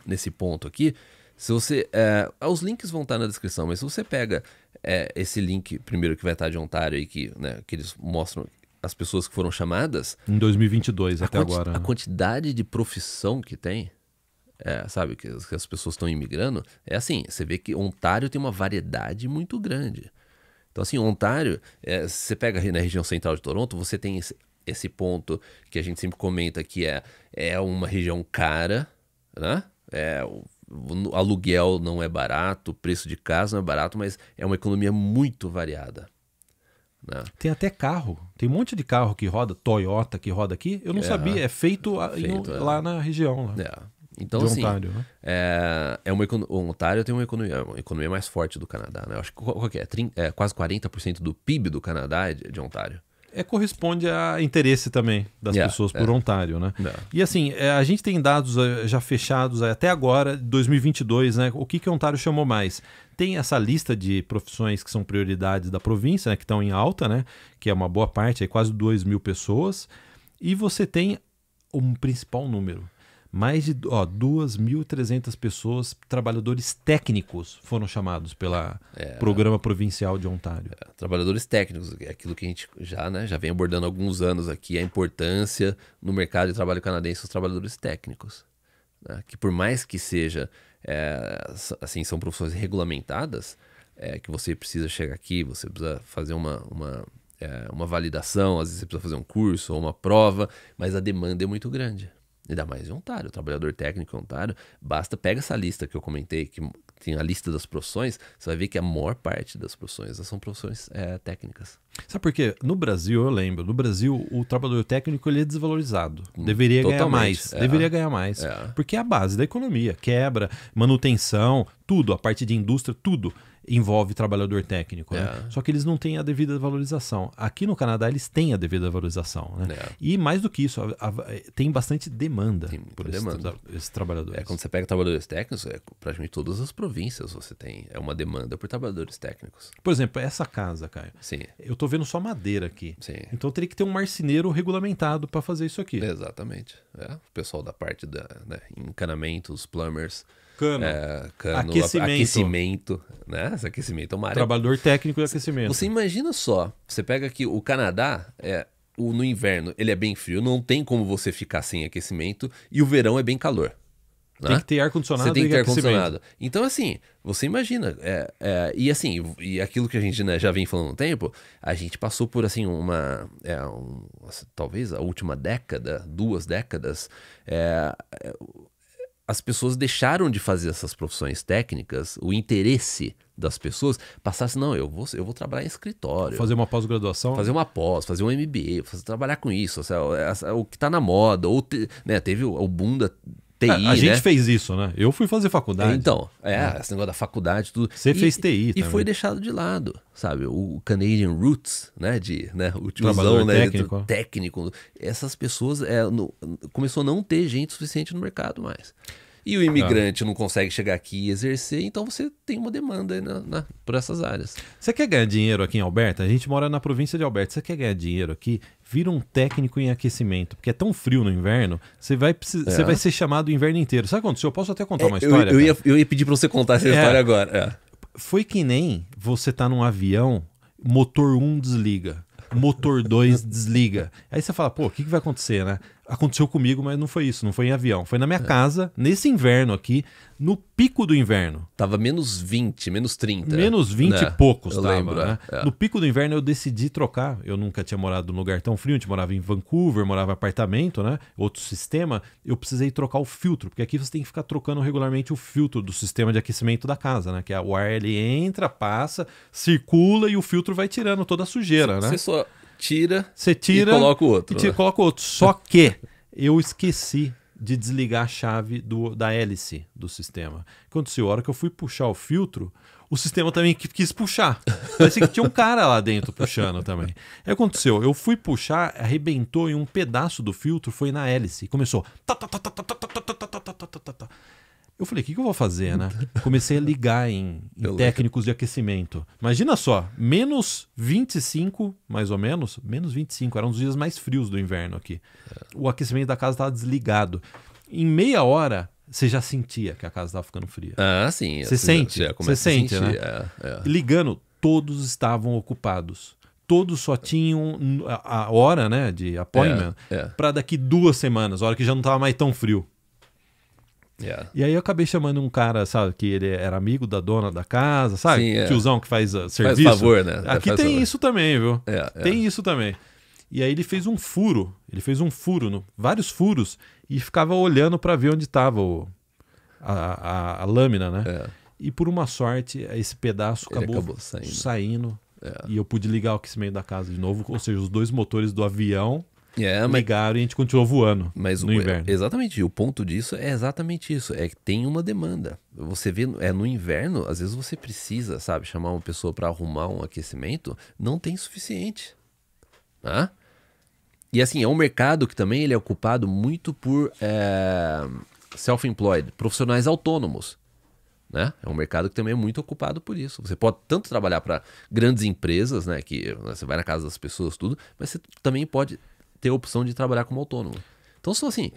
nesse ponto aqui. Se você. É, os links vão estar na descrição, mas se você pega é, esse link, primeiro que vai estar de Ontário e que, né, que eles mostram as pessoas que foram chamadas. Em 2022, até agora. A né? quantidade de profissão que tem, é, sabe, que, que as pessoas estão imigrando, é assim: você vê que Ontário tem uma variedade muito grande. Então, assim, Ontário, é, você pega na região central de Toronto, você tem esse, esse ponto que a gente sempre comenta que é, é uma região cara, né? É, o, o aluguel não é barato, o preço de casa não é barato, mas é uma economia muito variada. Né? Tem até carro. Tem um monte de carro que roda, Toyota que roda aqui. Eu não é, sabia, é feito, feito em, é. lá na região. Lá. É. Então, de assim, Ontário, né? é, é uma, o Ontário tem uma economia, é uma economia mais forte do Canadá, né? Eu acho que qual que é? Trin, é quase 40% do PIB do Canadá é de, de Ontário é, corresponde a interesse também das yeah, pessoas é. por Ontário, né? Yeah. E assim, é, a gente tem dados eh, já fechados até agora, 2022, né? O que que Ontário chamou mais? Tem essa lista de profissões que são prioridades da província, né? que estão em alta, né? Que é uma boa parte, é quase 2 mil pessoas. E você tem um principal número, mais de ó, 2.300 pessoas, trabalhadores técnicos, foram chamados pela é, Programa Provincial de Ontário. É, trabalhadores técnicos, é aquilo que a gente já, né, já vem abordando há alguns anos aqui, a importância no mercado de trabalho canadense dos trabalhadores técnicos. Né, que por mais que seja, é, assim, são profissões regulamentadas, é, que você precisa chegar aqui, você precisa fazer uma, uma, é, uma validação, às vezes você precisa fazer um curso ou uma prova, mas a demanda é muito grande ainda dá mais voluntário. O trabalhador técnico Ontário, basta, pega essa lista que eu comentei, que tem a lista das profissões, você vai ver que a maior parte das profissões são profissões é, técnicas. Sabe por quê? No Brasil, eu lembro, no Brasil, o trabalhador técnico ele é desvalorizado. Hum, deveria Totalmente, ganhar mais. É, deveria ganhar mais. É. Porque é a base da economia. Quebra, manutenção, tudo, a parte de indústria, tudo envolve trabalhador técnico. Né? É. Só que eles não têm a devida valorização. Aqui no Canadá eles têm a devida valorização. Né? É. E mais do que isso, a, a, tem bastante demanda tem por demanda. Tra esses trabalhadores. É, quando você pega trabalhadores técnicos, é, praticamente todas as províncias você tem é uma demanda por trabalhadores técnicos. Por exemplo, essa casa, Caio. Sim. Eu tô vendo só madeira aqui. Sim. Então teria que ter um marceneiro regulamentado para fazer isso aqui. Exatamente. É, o pessoal da parte da né, encanamentos, plumbers. Cano. É, cano aquecimento. aquecimento. Né? Aquecimento é uma área. Trabalhador técnico de aquecimento. Você imagina só, você pega aqui o Canadá, é, o, no inverno ele é bem frio, não tem como você ficar sem aquecimento, e o verão é bem calor. Né? Tem que ter ar-condicionado. Você tem que ter ar-condicionado. Então, assim, você imagina. É, é, e assim, e aquilo que a gente né, já vem falando há um tempo, a gente passou por assim uma. É, um, talvez a última década, duas décadas, é, é, as pessoas deixaram de fazer essas profissões técnicas, o interesse das pessoas passasse, assim, não, eu vou, eu vou trabalhar em escritório. Fazer uma pós-graduação? Fazer uma pós, fazer um MBA, fazer, trabalhar com isso, seja, o que está na moda. Ou te, né, teve o, o boom da TI. A, a né? gente fez isso, né? Eu fui fazer faculdade. Então, é, é. esse negócio da faculdade, tudo. Você e, fez TI, E foi deixado de lado, sabe? O Canadian Roots, né? De, né? O tiozão, né? Técnico. técnico. Essas pessoas. É, no, começou a não ter gente suficiente no mercado mais. E o imigrante ah. não consegue chegar aqui e exercer, então você tem uma demanda na, na, por essas áreas. Você quer ganhar dinheiro aqui em Alberta? A gente mora na província de Alberta. Você quer ganhar dinheiro aqui? vira um técnico em aquecimento, porque é tão frio no inverno, você vai, é. você é. vai ser chamado o inverno inteiro. Sabe o que aconteceu? Eu posso até contar é, uma história. Eu, eu ia, eu ia pedir para você contar essa é. história agora. É. Foi que nem você tá num avião, motor 1 um desliga, motor 2 (laughs) desliga. Aí você fala, pô, o que, que vai acontecer, né? aconteceu comigo, mas não foi isso, não foi em avião. Foi na minha é. casa, nesse inverno aqui, no pico do inverno. Tava menos 20, menos 30. Menos 20 né? e poucos, eu tava, lembro, né? É, é. No pico do inverno eu decidi trocar. Eu nunca tinha morado num lugar tão frio, a gente morava em Vancouver, morava em apartamento, né? Outro sistema. Eu precisei trocar o filtro, porque aqui você tem que ficar trocando regularmente o filtro do sistema de aquecimento da casa, né? Que é o ar ele entra, passa, circula e o filtro vai tirando toda a sujeira, né? Você só tira, você tira e coloca o outro. E tira, né? coloca o outro. Só que eu esqueci de desligar a chave do, da hélice do sistema. Aconteceu, a hora que eu fui puxar o filtro, o sistema também quis puxar. Parecia que tinha um cara lá dentro puxando também. que aconteceu, eu fui puxar, arrebentou e um pedaço do filtro foi na hélice. Começou. Eu falei, o que, que eu vou fazer, né? Comecei a ligar em, em técnicos de aquecimento. Imagina só, menos 25, mais ou menos, menos 25, eram os dias mais frios do inverno aqui. É. O aquecimento da casa estava desligado. Em meia hora, você já sentia que a casa estava ficando fria. Ah, sim. Você sente, você sente, né? É, é. Ligando, todos estavam ocupados todos só tinham a hora né, de é, appointment é, é. para daqui duas semanas, a hora que já não estava mais tão frio. Yeah. E aí eu acabei chamando um cara, sabe, que ele era amigo da dona da casa, sabe? Sim, é. Tiozão que faz uh, serviço. Faz favor, né? Aqui faz tem favor. isso também, viu? Yeah, é, é. tem yeah. isso também. E aí ele fez um furo, ele fez um furo, no, vários furos, e ficava olhando para ver onde tava o, a, a, a, lâmina, né? Yeah. É. E por uma sorte, esse pedaço acabou, acabou, saindo. saindo e eu pude ligar o aquecimento da casa de novo, ou seja, os dois motores do avião Yeah, é, ligaram e a gente continuou voando mas no o... inverno. Exatamente. O ponto disso é exatamente isso. É que tem uma demanda. Você vê, é no inverno, às vezes você precisa, sabe, chamar uma pessoa para arrumar um aquecimento, não tem suficiente. Tá? E assim, é um mercado que também ele é ocupado muito por é... self-employed, profissionais autônomos. Né? É um mercado que também é muito ocupado por isso. Você pode tanto trabalhar para grandes empresas, né, que né, você vai na casa das pessoas, tudo, mas você também pode ter a opção de trabalhar como autônomo. Então, só assim,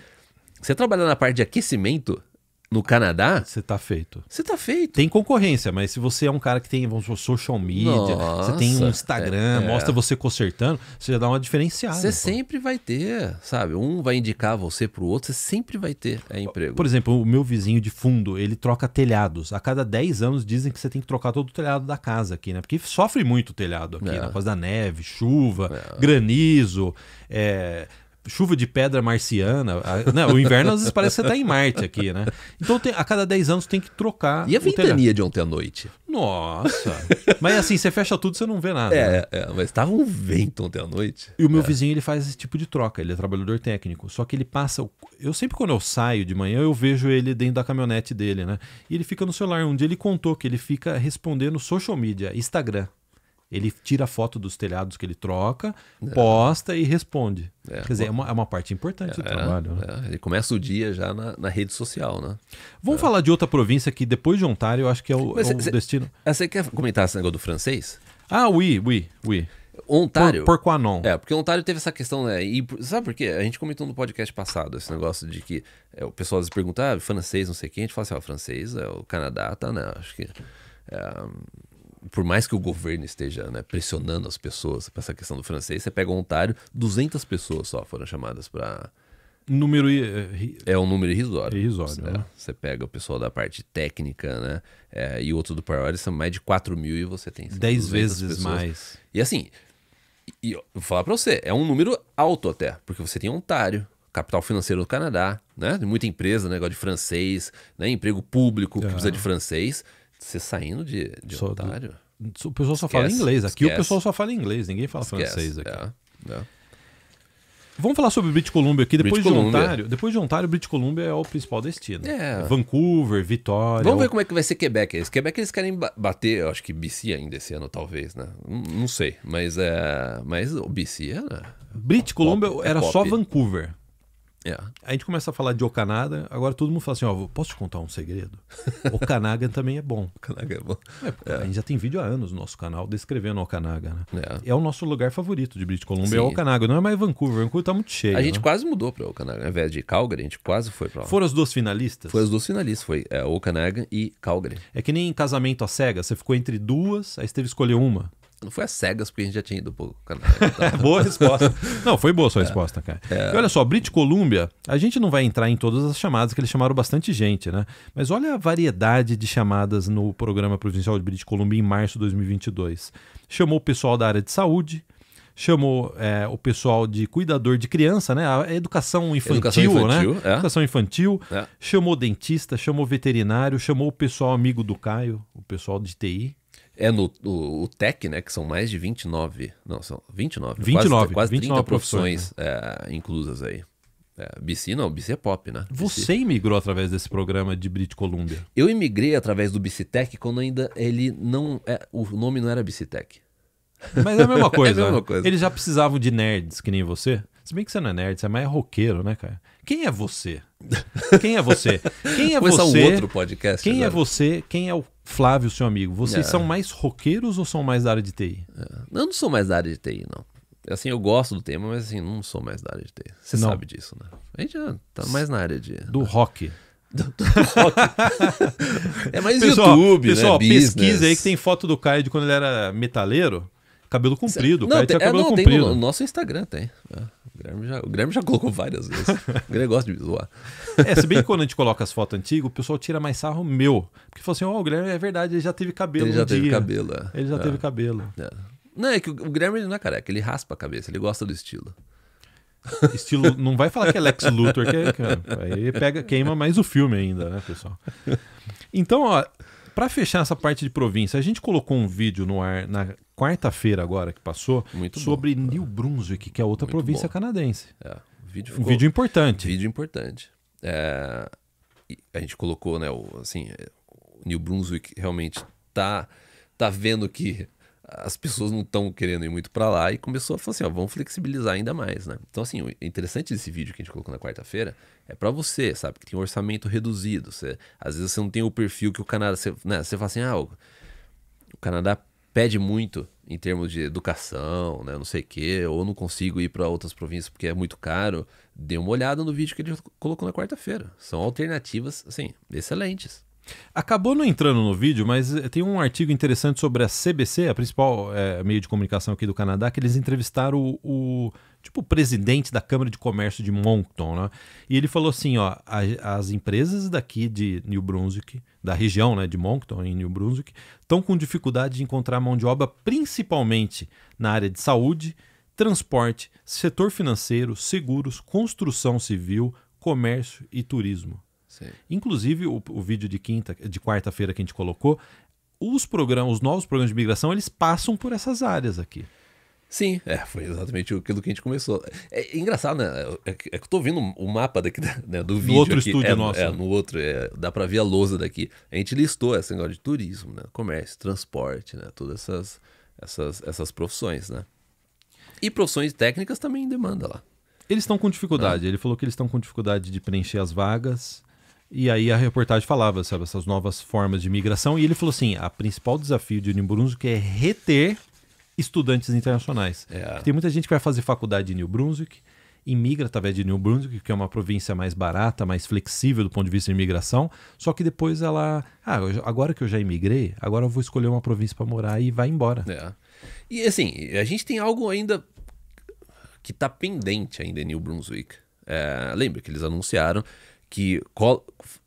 você trabalhar na parte de aquecimento, no Canadá, você tá feito. Você tá feito. Tem concorrência, mas se você é um cara que tem vamos, social media, Nossa, você tem um Instagram, é, é. mostra você consertando, você já dá uma diferenciada. Você sempre vai ter, sabe? Um vai indicar você pro outro, você sempre vai ter é, emprego. Por exemplo, o meu vizinho de fundo, ele troca telhados. A cada 10 anos dizem que você tem que trocar todo o telhado da casa aqui, né? Porque sofre muito o telhado aqui, é. na né? causa da neve, chuva, é. granizo, é chuva de pedra marciana. A, né, O inverno às vezes parece que você tá em Marte aqui, né? Então tem, a cada 10 anos tem que trocar. E a ventania de ontem à noite? Nossa! mas assim, você fecha tudo você não vê nada. É, né? é mas estava um vento ontem à noite. E o meu é. vizinho ele faz esse tipo de troca, ele é trabalhador técnico. Só que ele passa. Eu sempre quando eu saio de manhã, eu vejo ele dentro da caminhonete dele, né? E ele fica no celular. Um dia ele contou que ele fica respondendo social media, Instagram. Ele tira a foto dos telhados que ele troca, é. posta e responde. É. Quer dizer, é uma, é uma parte importante do é, trabalho. Né? É. Ele começa o dia já na, na rede social, né? Vamos é. falar de outra província que depois de Ontário eu acho que é o, Mas, o cê, destino. Você ah, quer comentar esse negócio do francês? Ah, oui, oui, oui. Ontário. Por, por não. É, porque Ontário teve essa questão, né? E sabe por quê? A gente comentou no podcast passado esse negócio de que é, o pessoal se pergunta, ah, francês, não sei quem, a gente fala assim, ó, ah, francês é o Canadá, tá, né? Acho que. É, por mais que o governo esteja né, pressionando as pessoas para essa questão do francês, você pega o Ontário, 200 pessoas só foram chamadas para. Número. Eh, é um número irrisório. Irrisório. Você, é, né? você pega o pessoal da parte técnica, né? É, e outro do eles são mais de 4 mil e você tem. 10 vezes pessoas. mais. E assim, e vou falar para você, é um número alto até, porque você tem Ontário, capital financeiro do Canadá, né? muita empresa, né, negócio de francês, né? emprego público que é. precisa de francês. Você saindo de, de Ontário? O pessoal só Esquece. fala inglês. Aqui Esquece. o pessoal só fala inglês, ninguém fala Esquece. francês é, aqui. É. É. Vamos falar sobre British Columbia aqui. Depois British de Columbia. Ontário, depois de Ontário, British Columbia é o principal destino. É. Vancouver, Vitória. Vamos ver como é que vai ser Quebec. Esse Quebec eles querem bater, eu acho que BC ainda esse ano talvez, né? Não sei, mas é, mas o BC era. British Columbia é era só Vancouver. É. A gente começa a falar de Okanagan, agora todo mundo fala assim: ó, posso te contar um segredo? (laughs) Okanagan também é bom. Okanagan é bom. É, é. A gente já tem vídeo há anos no nosso canal descrevendo Okanagan. Né? É. é o nosso lugar favorito de British Columbia, é Sim. é Okanagan, não é mais Vancouver. Vancouver tá muito cheio. A gente né? quase mudou pra Okanagan, ao invés de Calgary, a gente quase foi pra lá. Foram as duas finalistas? Foram as duas finalistas, foi é, Okanagan e Calgary. É que nem em casamento à cega, você ficou entre duas, aí você teve que escolher uma. Não foi às cegas, porque a gente já tinha ido pro Canadá. (laughs) boa resposta. Não, foi boa sua é. resposta, cara. É. E olha só, British Columbia, a gente não vai entrar em todas as chamadas, que eles chamaram bastante gente, né? Mas olha a variedade de chamadas no programa provincial de British Columbia em março de 2022. Chamou o pessoal da área de saúde, chamou é, o pessoal de cuidador de criança, né? A educação infantil, educação né? infantil né? É. Educação infantil. É. Chamou dentista, chamou veterinário, chamou o pessoal amigo do Caio, o pessoal de TI. É no o, o né, que são mais de 29, não, são 29, 29 quase, quase 29 30 profissões, né? é, inclusas aí. É, BC não, BC é pop, né? BC. Você imigrou através desse programa de British Columbia? Eu imigrei através do BCTech quando ainda ele não. É, o nome não era BCTech. Mas é a mesma coisa. (laughs) é a mesma coisa. Né? Eles já precisavam de nerds que nem você. Se bem que você não é nerd, você é mais roqueiro, né, cara? Quem é você? (laughs) Quem é você? Quem é Começar você? Um outro podcast. Quem é agora? é você? Quem é o Flávio, seu amigo, vocês é. são mais roqueiros ou são mais da área de TI? É. Eu não sou mais da área de TI, não. Assim, eu gosto do tema, mas assim, não sou mais da área de TI. Você não. sabe disso, né? A gente já tá mais na área de. Do rock. (laughs) Do, do rock. (laughs) é mais pessoal, YouTube, pessoal, né? Pessoal, pesquisa aí que tem foto do Caio de quando ele era metaleiro cabelo comprido. É, não, tem, tinha cabelo não, comprido. Tem no, nosso Instagram tem. Ah, o Grêmio já, já colocou várias vezes. (laughs) o Grêmio gosta de zoar. É, se bem que quando a gente coloca as fotos antigas, o pessoal tira mais sarro meu. Porque fala assim: ó, oh, o Grêmio é verdade, ele já teve cabelo. Ele já um teve dia. cabelo. É. Ele já é. teve cabelo. É. Não, é que o Grêmio não é careca, ele raspa a cabeça, ele gosta do estilo. (laughs) Estilo, não vai falar que é Lex Luthor, é, que é, aí pega, queima mais o filme ainda, né, pessoal? Então, ó, para fechar essa parte de província, a gente colocou um vídeo no ar na quarta-feira agora que passou Muito sobre bom, New Brunswick, que é outra Muito província bom. canadense. É, vídeo ficou... Um vídeo importante. Vídeo importante. É, a gente colocou, né, o, assim, é, o New Brunswick realmente tá, tá vendo que as pessoas não estão querendo ir muito para lá e começou a falar assim, ó, vamos flexibilizar ainda mais, né? Então assim, o interessante desse vídeo que a gente colocou na quarta-feira é para você, sabe, que tem um orçamento reduzido, você, às vezes você não tem o perfil que o Canadá, você, né, você fala assim, ah, o, o Canadá pede muito em termos de educação, né, não sei quê, ou não consigo ir para outras províncias porque é muito caro, dê uma olhada no vídeo que ele colocou na quarta-feira. São alternativas, assim, excelentes. Acabou não entrando no vídeo, mas eh, tem um artigo interessante sobre a CBC, a principal é, meio de comunicação aqui do Canadá, que eles entrevistaram o, o tipo o presidente da Câmara de Comércio de Moncton, né? E ele falou assim, ó, a, as empresas daqui de New Brunswick, da região, né, de Moncton em New Brunswick, estão com dificuldade de encontrar mão de obra, principalmente na área de saúde, transporte, setor financeiro, seguros, construção civil, comércio e turismo. Inclusive, o, o, vídeo de quinta, de quarta-feira que a gente colocou, os programas, os novos programas de migração, eles passam por essas áreas aqui. Sim, é, foi exatamente aquilo que a gente começou. É, é engraçado, né? É, que é eu tô vendo o mapa daqui né, do vídeo. No outro aqui. estúdio é, nosso. É, né? no outro, é, dá para ver a lousa daqui. A gente listou essa negócio de turismo, né? Comércio, transporte, né? Todas essas, essas, essas profissões, né? E profissões técnicas também em demanda lá. Eles estão com dificuldade. Ele falou que eles estão com dificuldade de preencher as vagas. E aí a reportagem falava, sobre essas novas formas de migração. E ele falou assim: a principal desafio de New Brunswick é reter estudantes internacionais. É. Tem muita gente que vai fazer faculdade em New Brunswick e migra através de New Brunswick, que é uma província mais barata, mais flexível do ponto de vista de imigração. Só que depois ela. Ah, agora que eu já imigrei, agora eu vou escolher uma província para morar e vai embora. É. E assim, a gente tem algo ainda que está pendente ainda em New Brunswick. É, lembra que eles anunciaram que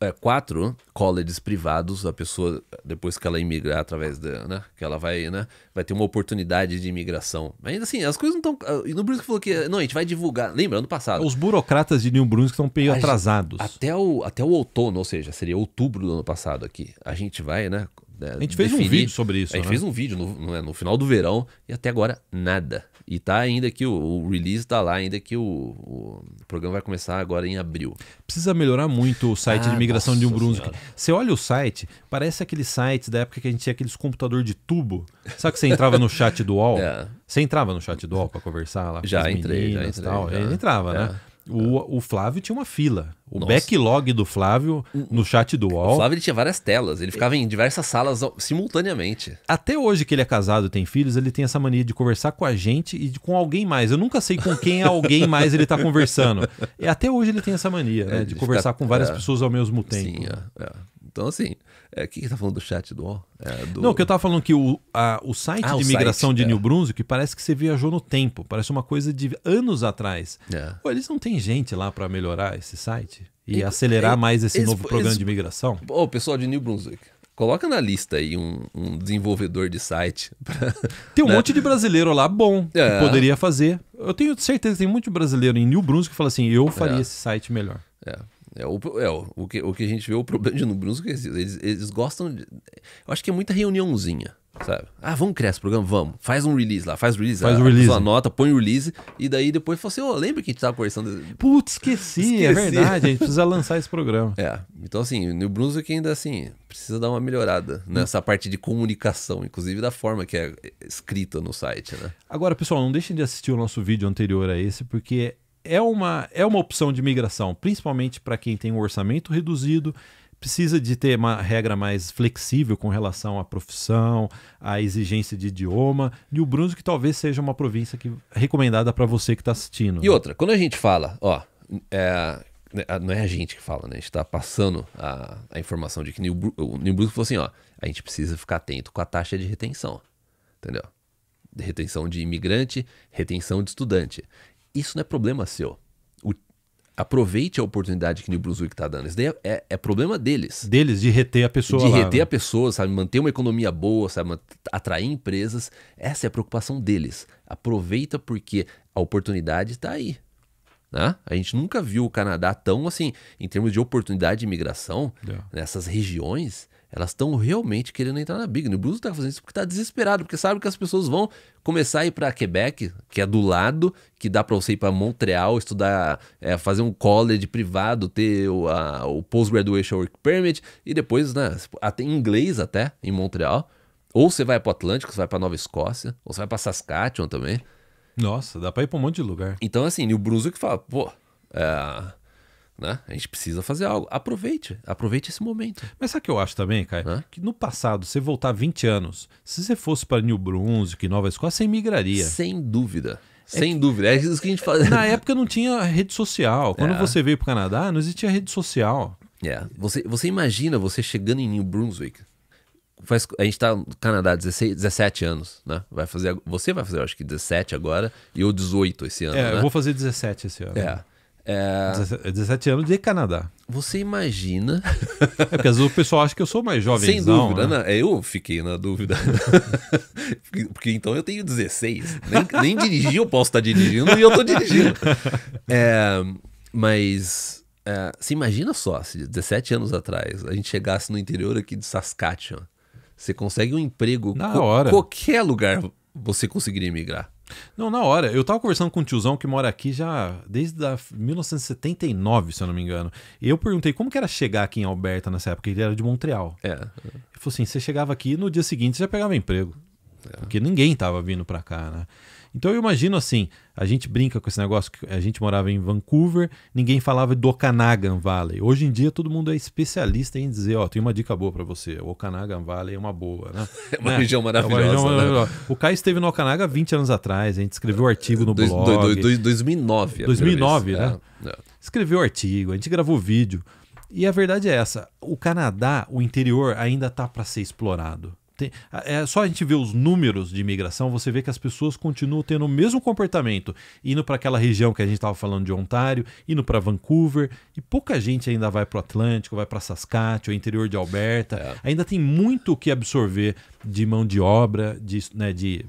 é, quatro colleges privados, a pessoa, depois que ela imigrar através da, né, que ela vai, né, vai ter uma oportunidade de imigração. Mas ainda assim, as coisas não estão... Ah, e no Brunswick falou que, não, a gente vai divulgar, lembra, ano passado. Os burocratas de New Brunswick estão meio atrasados. Gente, até o, até o outono, ou seja, seria outubro do ano passado aqui, a gente vai, né, né, a gente fez definir. um vídeo sobre isso. A gente né? fez um vídeo no, é, no, final do verão e até agora nada. E tá ainda que o, o release tá lá, ainda que o, o, programa vai começar agora em abril. Precisa melhorar muito o site ah, de migração de um Brunswick. Você olha o site, parece aquele site da época que a gente tinha aqueles computador de tubo. Sabe que você entrava no chat do (laughs) UOL? É. Você entrava no chat do UOL pra conversar lá? já, meninas, entrei, já tal. já entrei. Tal. Já. Entrava, é. né? O, o Flávio tinha uma fila. O Nossa. backlog do Flávio no chat do UOL. O Flávio tinha várias telas, ele ficava em diversas salas simultaneamente. Até hoje que ele é casado e tem filhos, ele tem essa mania de conversar com a gente e de, com alguém mais. Eu nunca sei com quem alguém mais ele está conversando. E até hoje ele tem essa mania, né? É, de, de, conversar ficar, com várias é, pessoas ao mesmo tempo. Sim, é, é. então assim. É, que, que tá falando do chat do O? É, do... Não, que eu tava falando que o, a, o site ah, de o imigração site, de é. New Brunswick parece que você viajou no tempo. Parece uma coisa de anos atrás. É. Pô, eles não têm gente lá para melhorar esse site? E, e acelerar mais esse, esse novo programa esse... de imigração? Ô, pessoal de New Brunswick, Coloca na lista aí um, um desenvolvedor de site. (laughs) tem um né? monte de brasileiro lá bom que é. poderia fazer. Eu tenho certeza que tem muito brasileiro em New Brunswick que fala assim: eu faria é. esse site melhor. É. É o, é o, o, que, o que a gente vê, é o problema de Brusque é eles, eles gostam de, Eu acho que é muita reuniãozinha, sabe? Ah, vamos criar esse programa? Vamos. Faz um release lá, faz release. Faz o release. A nota, põe o release. E daí depois fala assim, ô, oh, lembra que a gente tava conversando... Putz, esqueci, é esqueci, é verdade. A gente precisa lançar esse programa. É, então assim, o New Brunswick ainda assim, precisa dar uma melhorada nessa hum. parte de comunicação, inclusive da forma que é escrita no site, né? Agora, pessoal, não deixem de assistir o nosso vídeo anterior a esse, porque é uma, é uma opção de migração, principalmente para quem tem um orçamento reduzido, precisa de ter uma regra mais flexível com relação à profissão, à exigência de idioma, e o Brunzo talvez seja uma província que, recomendada para você que está assistindo. E né? outra, quando a gente fala, ó, é, né, não é a gente que fala, né? A gente está passando a, a, informação de que New, o New falou assim, ó, a gente precisa ficar atento com a taxa de retenção, entendeu? De retenção de imigrante, retenção de estudante isso não é problema seu. O, aproveite a oportunidade que o New Brunswick está dando. Isso daí é, é, é, problema deles. Deles, de reter a pessoa. De lá, reter né? a pessoa, sabe? Manter uma economia boa, sabe? Atrair empresas. Essa é a preocupação deles. Aproveita porque a oportunidade está aí. Né? A gente nunca viu o Canadá tão assim, em termos de oportunidade de imigração, é. nessas regiões, elas estão realmente querendo entrar na Big. O Bruce está fazendo isso porque está desesperado, porque sabe que as pessoas vão começar a ir para Quebec, que é do lado, que dá para você ir para Montreal, estudar, é, fazer um college privado, ter o, a, o Postgraduation Work Permit, e depois, né, até inglês até, em Montreal. Ou você vai para o Atlântico, você vai para Nova Escócia, ou você vai para Saskatchewan também. Nossa, dá para ir para um monte de lugar. Então, assim, o Bruce que fala, pô, é, né? A gente precisa fazer algo. Aproveite, aproveite esse momento. Mas sabe o que eu acho também, Caio? Que no passado, você voltar 20 anos, se você fosse para New Brunswick, Nova Escócia, você migraria. Sem dúvida. É Sem que, dúvida, é isso que a gente faz. Na época não tinha rede social. Quando é. você veio para o Canadá, não existia rede social. É. Você, você imagina você chegando em New Brunswick. Faz, a gente está no Canadá há 17 anos, né? Vai fazer, você vai fazer, acho que 17 agora, e eu 18 esse ano. É, né? eu vou fazer 17 esse ano. É. É... 17 anos de Canadá. Você imagina. (laughs) É porque às vezes o pessoal acha que eu sou mais jovem. Sem dúvida, né? né? Eu fiquei na dúvida. (laughs) porque, então eu tenho 16. Nem, nem dirigir eu posso estar dirigindo e eu estou dirigindo. É, mas é, você imagina só, se 17 anos atrás a gente chegasse no interior aqui de Saskatchewan. Você consegue um emprego na co hora. qualquer lugar você conseguiria migrar. Não, na hora. Eu tava conversando com um tiozão que mora aqui já desde 1979, se eu não me engano. E eu perguntei como que era chegar aqui em Alberta nessa época. Ele era de Montreal. É. Ele falou assim: você chegava aqui no dia seguinte você já pegava emprego. É. Porque ninguém tava vindo pra cá, né? Então eu imagino assim, a gente brinca com esse negócio que a gente morava em Vancouver, ninguém falava do Okanagan Valley. Hoje em dia todo mundo é especialista em dizer, ó, tem uma dica boa para você. O Okanagan Valley é uma boa, né? (laughs) é uma né? região maravilhosa. É uma região, né? O Caio esteve no Okanagan 20 anos atrás, a gente escreveu um artigo no do, blog. Do, do, 2009. 2009, né? É, é. Escreveu artigo, a gente gravou vídeo. E a verdade é essa, o Canadá, o interior ainda tá para ser explorado. Tem, é só a gente ver os números de imigração, você vê que as pessoas continuam tendo o mesmo comportamento, indo para aquela região que a gente estava falando de Ontário, indo para Vancouver, e pouca gente ainda vai para o Atlântico, vai para Saskatchewan, interior de Alberta. É. Ainda tem muito o que absorver de mão de obra, de, né, de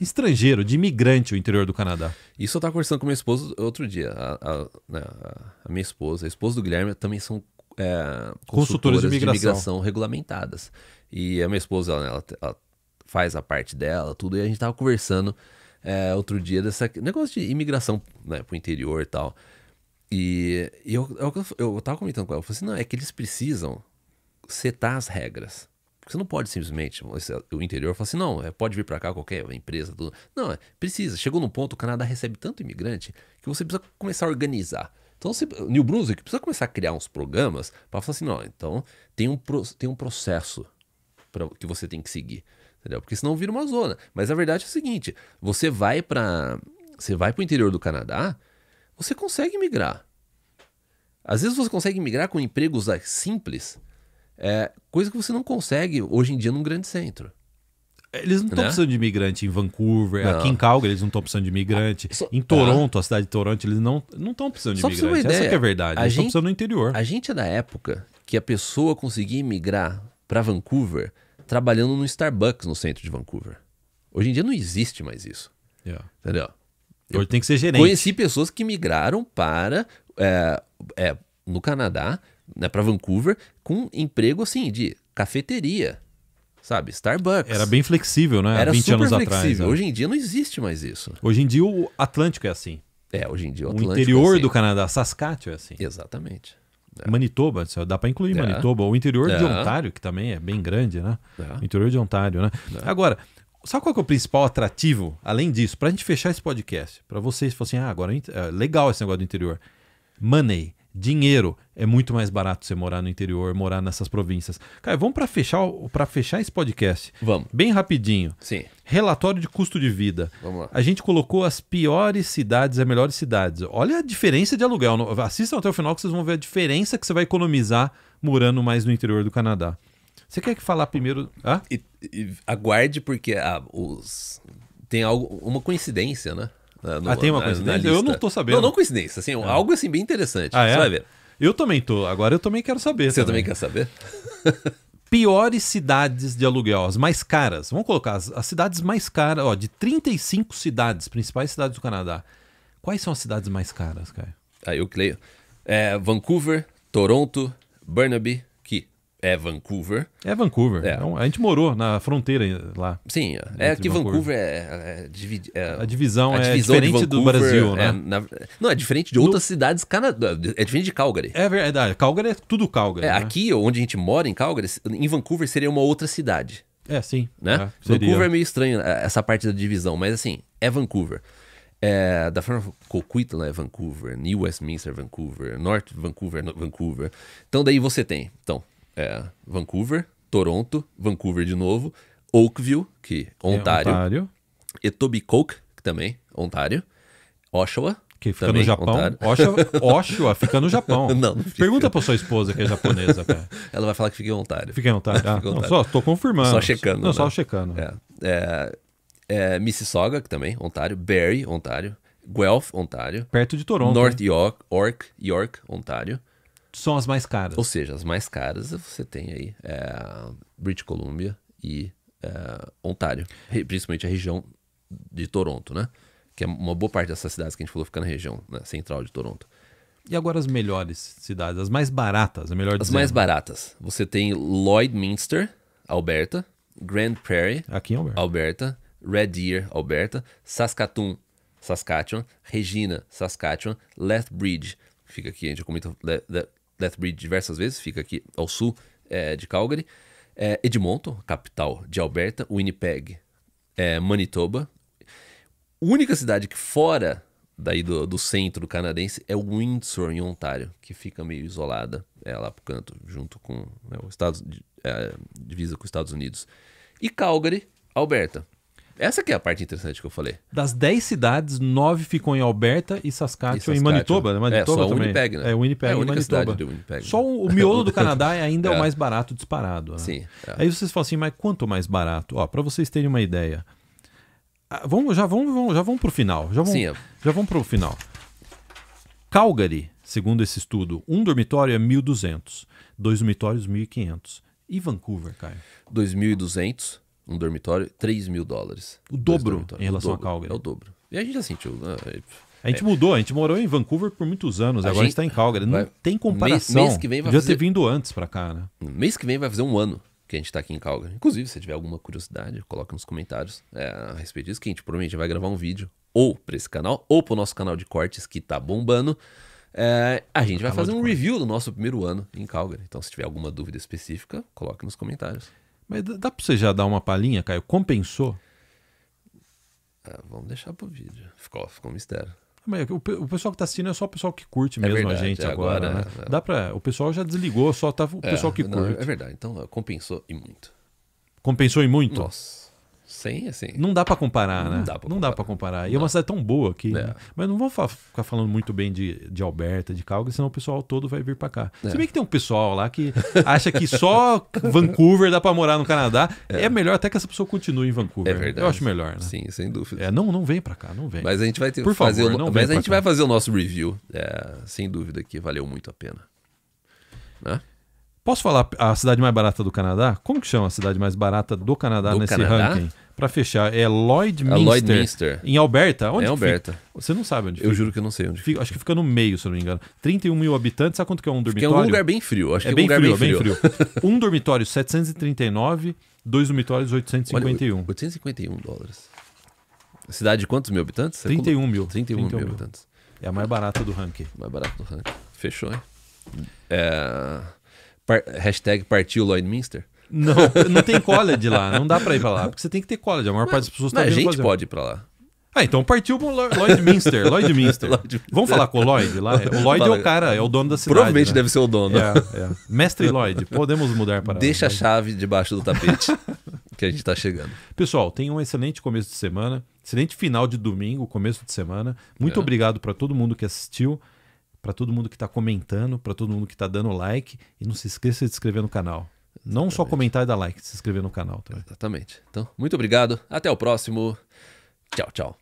estrangeiro, de imigrante o interior do Canadá. Isso eu estava conversando com minha esposa outro dia. A, a, né, a, minha esposa, a esposa do Guilherme, também são é, consultoras, de, imigração. de, imigração. regulamentadas. E a minha esposa, ela, ela, faz a parte dela, tudo. E a gente tava conversando é, outro dia desse negócio de imigração né, pro interior e tal. E, e eu, é eu, eu, tava comentando com ela, eu falei assim, não, é que eles precisam setar as regras. Porque você não pode simplesmente o interior falar assim, não, é, pode vir para cá qualquer empresa, tudo. Não, é, precisa. Chegou num ponto, o Canadá recebe tanto imigrante que você precisa começar a organizar. Então, você, New Brunswick precisa começar a criar uns programas para falar assim, não, então tem um, tem um processo pra, que você tem que seguir. Entendeu? Porque senão vira uma zona. Mas a verdade é o seguinte: você vai para você vai para o interior do Canadá, você consegue migrar. Às vezes você consegue migrar com empregos ah, simples, é, coisa que você não consegue hoje em dia num grande centro. Eles não estão né? precisando de imigrante em Vancouver, não. aqui em Calgary eles não estão precisando de imigrante. Ah, em Toronto, ah, a cidade de Toronto, eles não estão precisando de imigrante. Ideia, Essa é a verdade. A eles gente, estão precisando no interior. A gente é da época que a pessoa conseguia imigrar para Vancouver trabalhando no Starbucks no centro de Vancouver. Hoje em dia não existe mais isso. Yeah. É. Entendeu? Hoje tem que ser gerente. Conheci pessoas que migraram para é, é, no Canadá, né, para Vancouver, com emprego assim de cafeteria, sabe? Starbucks. Era bem flexível, né? Era 20 super anos flexível. atrás. Né? Hoje em dia não existe mais isso. Hoje em dia o Atlântico é assim. É, hoje em dia o Atlântico. O é interior é assim. do Canadá, Saskatchewan é assim. Exatamente. É. Manitoba, dá para incluir é. Manitoba, o interior é. de Ontário, que também é bem grande, né? É. O interior de Ontário, né? É. Agora, sabe qual é o principal atrativo, além disso, para a gente fechar esse podcast, para vocês, assim, ah, agora é legal esse negócio do interior. Money dinheiro. É muito mais barato você morar no interior, morar nessas províncias. Cara, vamos para fechar, para fechar esse podcast. Vamos. Bem rapidinho. Sim. Relatório de custo de vida. Vamos lá. A gente colocou as piores cidades e as melhores cidades. Olha a diferença de aluguel. Assistam até o final que vocês vão ver a diferença que você vai economizar morando mais no interior do Canadá. Você quer que falar primeiro? Ah? E, e aguarde porque ah, os... tem algo, uma coincidência, né? No, ah, tem uma na, coincidência? Na eu não tô sabendo. Não, não coincidência, assim, ah. algo assim bem interessante. Ah, é? Você vai ver. Eu também tô. Agora eu também quero saber. Você também, também quer saber? (laughs) Piores cidades de aluguel, as mais caras. Vamos colocar as, as cidades mais caras, ó, de 35 cidades, principais cidades do Canadá. Quais são as cidades mais caras, Caio? Ah, eu creio. É, Vancouver, Toronto, Burnaby, é Vancouver. É Vancouver. É. Então, a gente morou na fronteira lá. Sim, é que Vancouver, Vancouver é, é, é, é A divisão, a é divisão é diferente do Brasil, é né? Na, não, é diferente de outras cidades Canadá, É diferente de Calgary. É verdade. Calgary é tudo Calgary. Né? Aqui, onde a gente mora, em Calgary, em Vancouver seria uma outra cidade. É, sim. Né? Vancouver é meio estranho essa parte da divisão, mas assim, é Vancouver. É, da forma Coquitlam é Vancouver, New Westminster Vancouver, North Vancouver Vancouver. Então daí você tem, então é, Vancouver, Toronto, Vancouver de novo, Oakville, que Ontário, é, é Ontário. Etobicoke, que também é Ontário, Oshawa, que fica também, no Japão. Oshawa, (laughs) Oshawa fica no Japão. (laughs) Não, não Pergunta pra sua esposa que é japonesa, cara. (laughs) Ela vai falar que fica em Ontário. Fica em Ontário. Ah, fica não, Ontário. só tô confirmando. Só checando. Não, né? só checando. É, é, é, Mississauga, que também, é Ontário. Barrie, Ontário. Guelph, Ontário. Perto de Toronto. North né? York, York, York, Ontário são as mais caras. Ou seja, as mais caras você tem aí é, British Columbia e é, Ontário, principalmente a região de Toronto, né? Que é uma boa parte dessas cidades que a gente falou fica na região né? central de Toronto. E agora as melhores cidades, as mais baratas, a é melhor As dizendo. mais né? baratas. Você tem Lloydminster, Alberta, Grand Prairie, aqui em Alberta. Alberta, Red Deer, Alberta, Saskatoon, Saskatchewan, Regina, Saskatchewan, Lethbridge, fica aqui, a gente comenta Lethbridge diversas vezes, fica aqui ao sul é, de Calgary. É, Edmonton, capital de Alberta, Winnipeg, é, Manitoba. Única cidade que fora daí do, do, centro canadense é Windsor, em Ontário, que fica meio isolada é, lá pro canto, junto com né, o Estados, é, divisa com os Estados Unidos. E Calgary, Alberta. Essa que é a parte interessante que eu falei. Das 10 cidades, 9 ficam em Alberta e Saskatchewan, e Saskatchewan. Manitoba. Né? Manitoba é, só também. Winnipeg, né? É, Winnipeg é a única Manitoba. do Winnipeg. Só o, miolo do Canadá (laughs) ainda é. é. o mais barato disparado. Né? Sim. É. Aí vocês falam assim, mas quanto mais barato? Ó, para vocês terem uma ideia. Ah, vamos, já vamos, vamos, já vamos pro final. Já vamos, Sim. É. Já vamos pro final. Calgary, segundo esse estudo, um dormitório é 1.200, dois dormitórios 1.500. E Vancouver, Caio? 2.200, um dormitório, 3 mil dólares. O dobro em relação dobro, a Calgary. É o dobro. E a gente já sentiu. Né? É, a gente é. mudou, a gente morou em Vancouver por muitos anos, a agora gente... a gente tá em Calgary. Não vai... tem comparação. Mês, mês que vem vai Devia fazer... ter vindo antes para cá, né? Mês que vem vai fazer um ano que a gente está aqui em Calgary. Inclusive, se tiver alguma curiosidade, coloca nos comentários é, a respeito disso, que a gente provavelmente vai gravar um vídeo ou para esse canal, ou para o nosso canal de cortes que tá bombando. É, a gente vai fazer um review do nosso primeiro ano em Calgary. Então, se tiver alguma dúvida específica, coloque nos comentários. Mas dá para você já dar uma palhinha, Caio? Compensou? Ah, vamos deixar pro vídeo. Ficou, ficou um mistério. Mas é o, o pessoal que tá assistindo é só o pessoal que curte é mesmo verdade, a gente é agora, agora né? É, é... Dá pra, o pessoal já desligou, só tá o pessoal que não, curte. é verdade, então compensou e muito. Compensou e muito? Nossa sim assim. Não dá para comparar, né? Não dá pra comparar. Dá pra comparar. E não. é uma cidade tão boa aqui. É. Mas não vou fa ficar falando muito bem de, de Alberta, de Calgary, senão o pessoal todo vai vir para cá. É. Se bem que tem um pessoal lá que acha que só Vancouver dá para morar no Canadá. É. é. melhor até que essa pessoa continue em Vancouver. É verdade. Eu acho melhor, né? Sim, sem dúvida. É, não, não vem para cá, não vem. Mas a gente vai ter Por fazer favor, o... Mas a gente cá. vai fazer o nosso review. É, sem dúvida que valeu muito a pena. Né? Posso falar a cidade mais barata do Canadá? Como que chama a cidade mais barata do Canadá do nesse Canadá? ranking? para fechar, é Lloydminster, é em Alberta. Onde é em Alberta. Fica? Você não sabe onde fica. Eu juro que eu não sei onde fica. Acho que fica no meio, se eu não me engano. 31 mil habitantes, sabe quanto que é um dormitório? É um lugar bem frio. Acho é que é um lugar frio, bem frio. frio. um dormitório, 739. Dois dormitórios, 851. Olha, 851 dólares. A cidade de quantos mil habitantes? 31 mil. 31, 31 mil habitantes. É a mais barata do ranking. Mais barata do ranking. Fechou, hein? É... Par... Hashtag partiu Lloydminster. Não, não tem college lá, não dá pra ir pra lá, porque você tem que ter college, a maior parte das pessoas tá não, tá A gente fazer. pode ir pra lá. Ah, então partiu pro Lloydminster, Lloydminster. (laughs) Lloyd Vamos falar com o Lloyd lá? O Lloyd Fala, é o cara, é o dono da cidade. Provavelmente né? deve ser o dono. É, é. Mestre Lloyd, podemos mudar para... Deixa a chave debaixo do tapete, (laughs) que a gente está chegando. Pessoal, tenham um excelente começo de semana, excelente final de domingo, começo de semana. Muito é. obrigado para todo mundo que assistiu, para todo mundo que está comentando, para todo mundo que está dando like. E não se esqueça de se inscrever no canal. Não só comentar e dar like, se inscrever no canal também. Exatamente. Então, muito obrigado. Até o próximo. Tchau, tchau.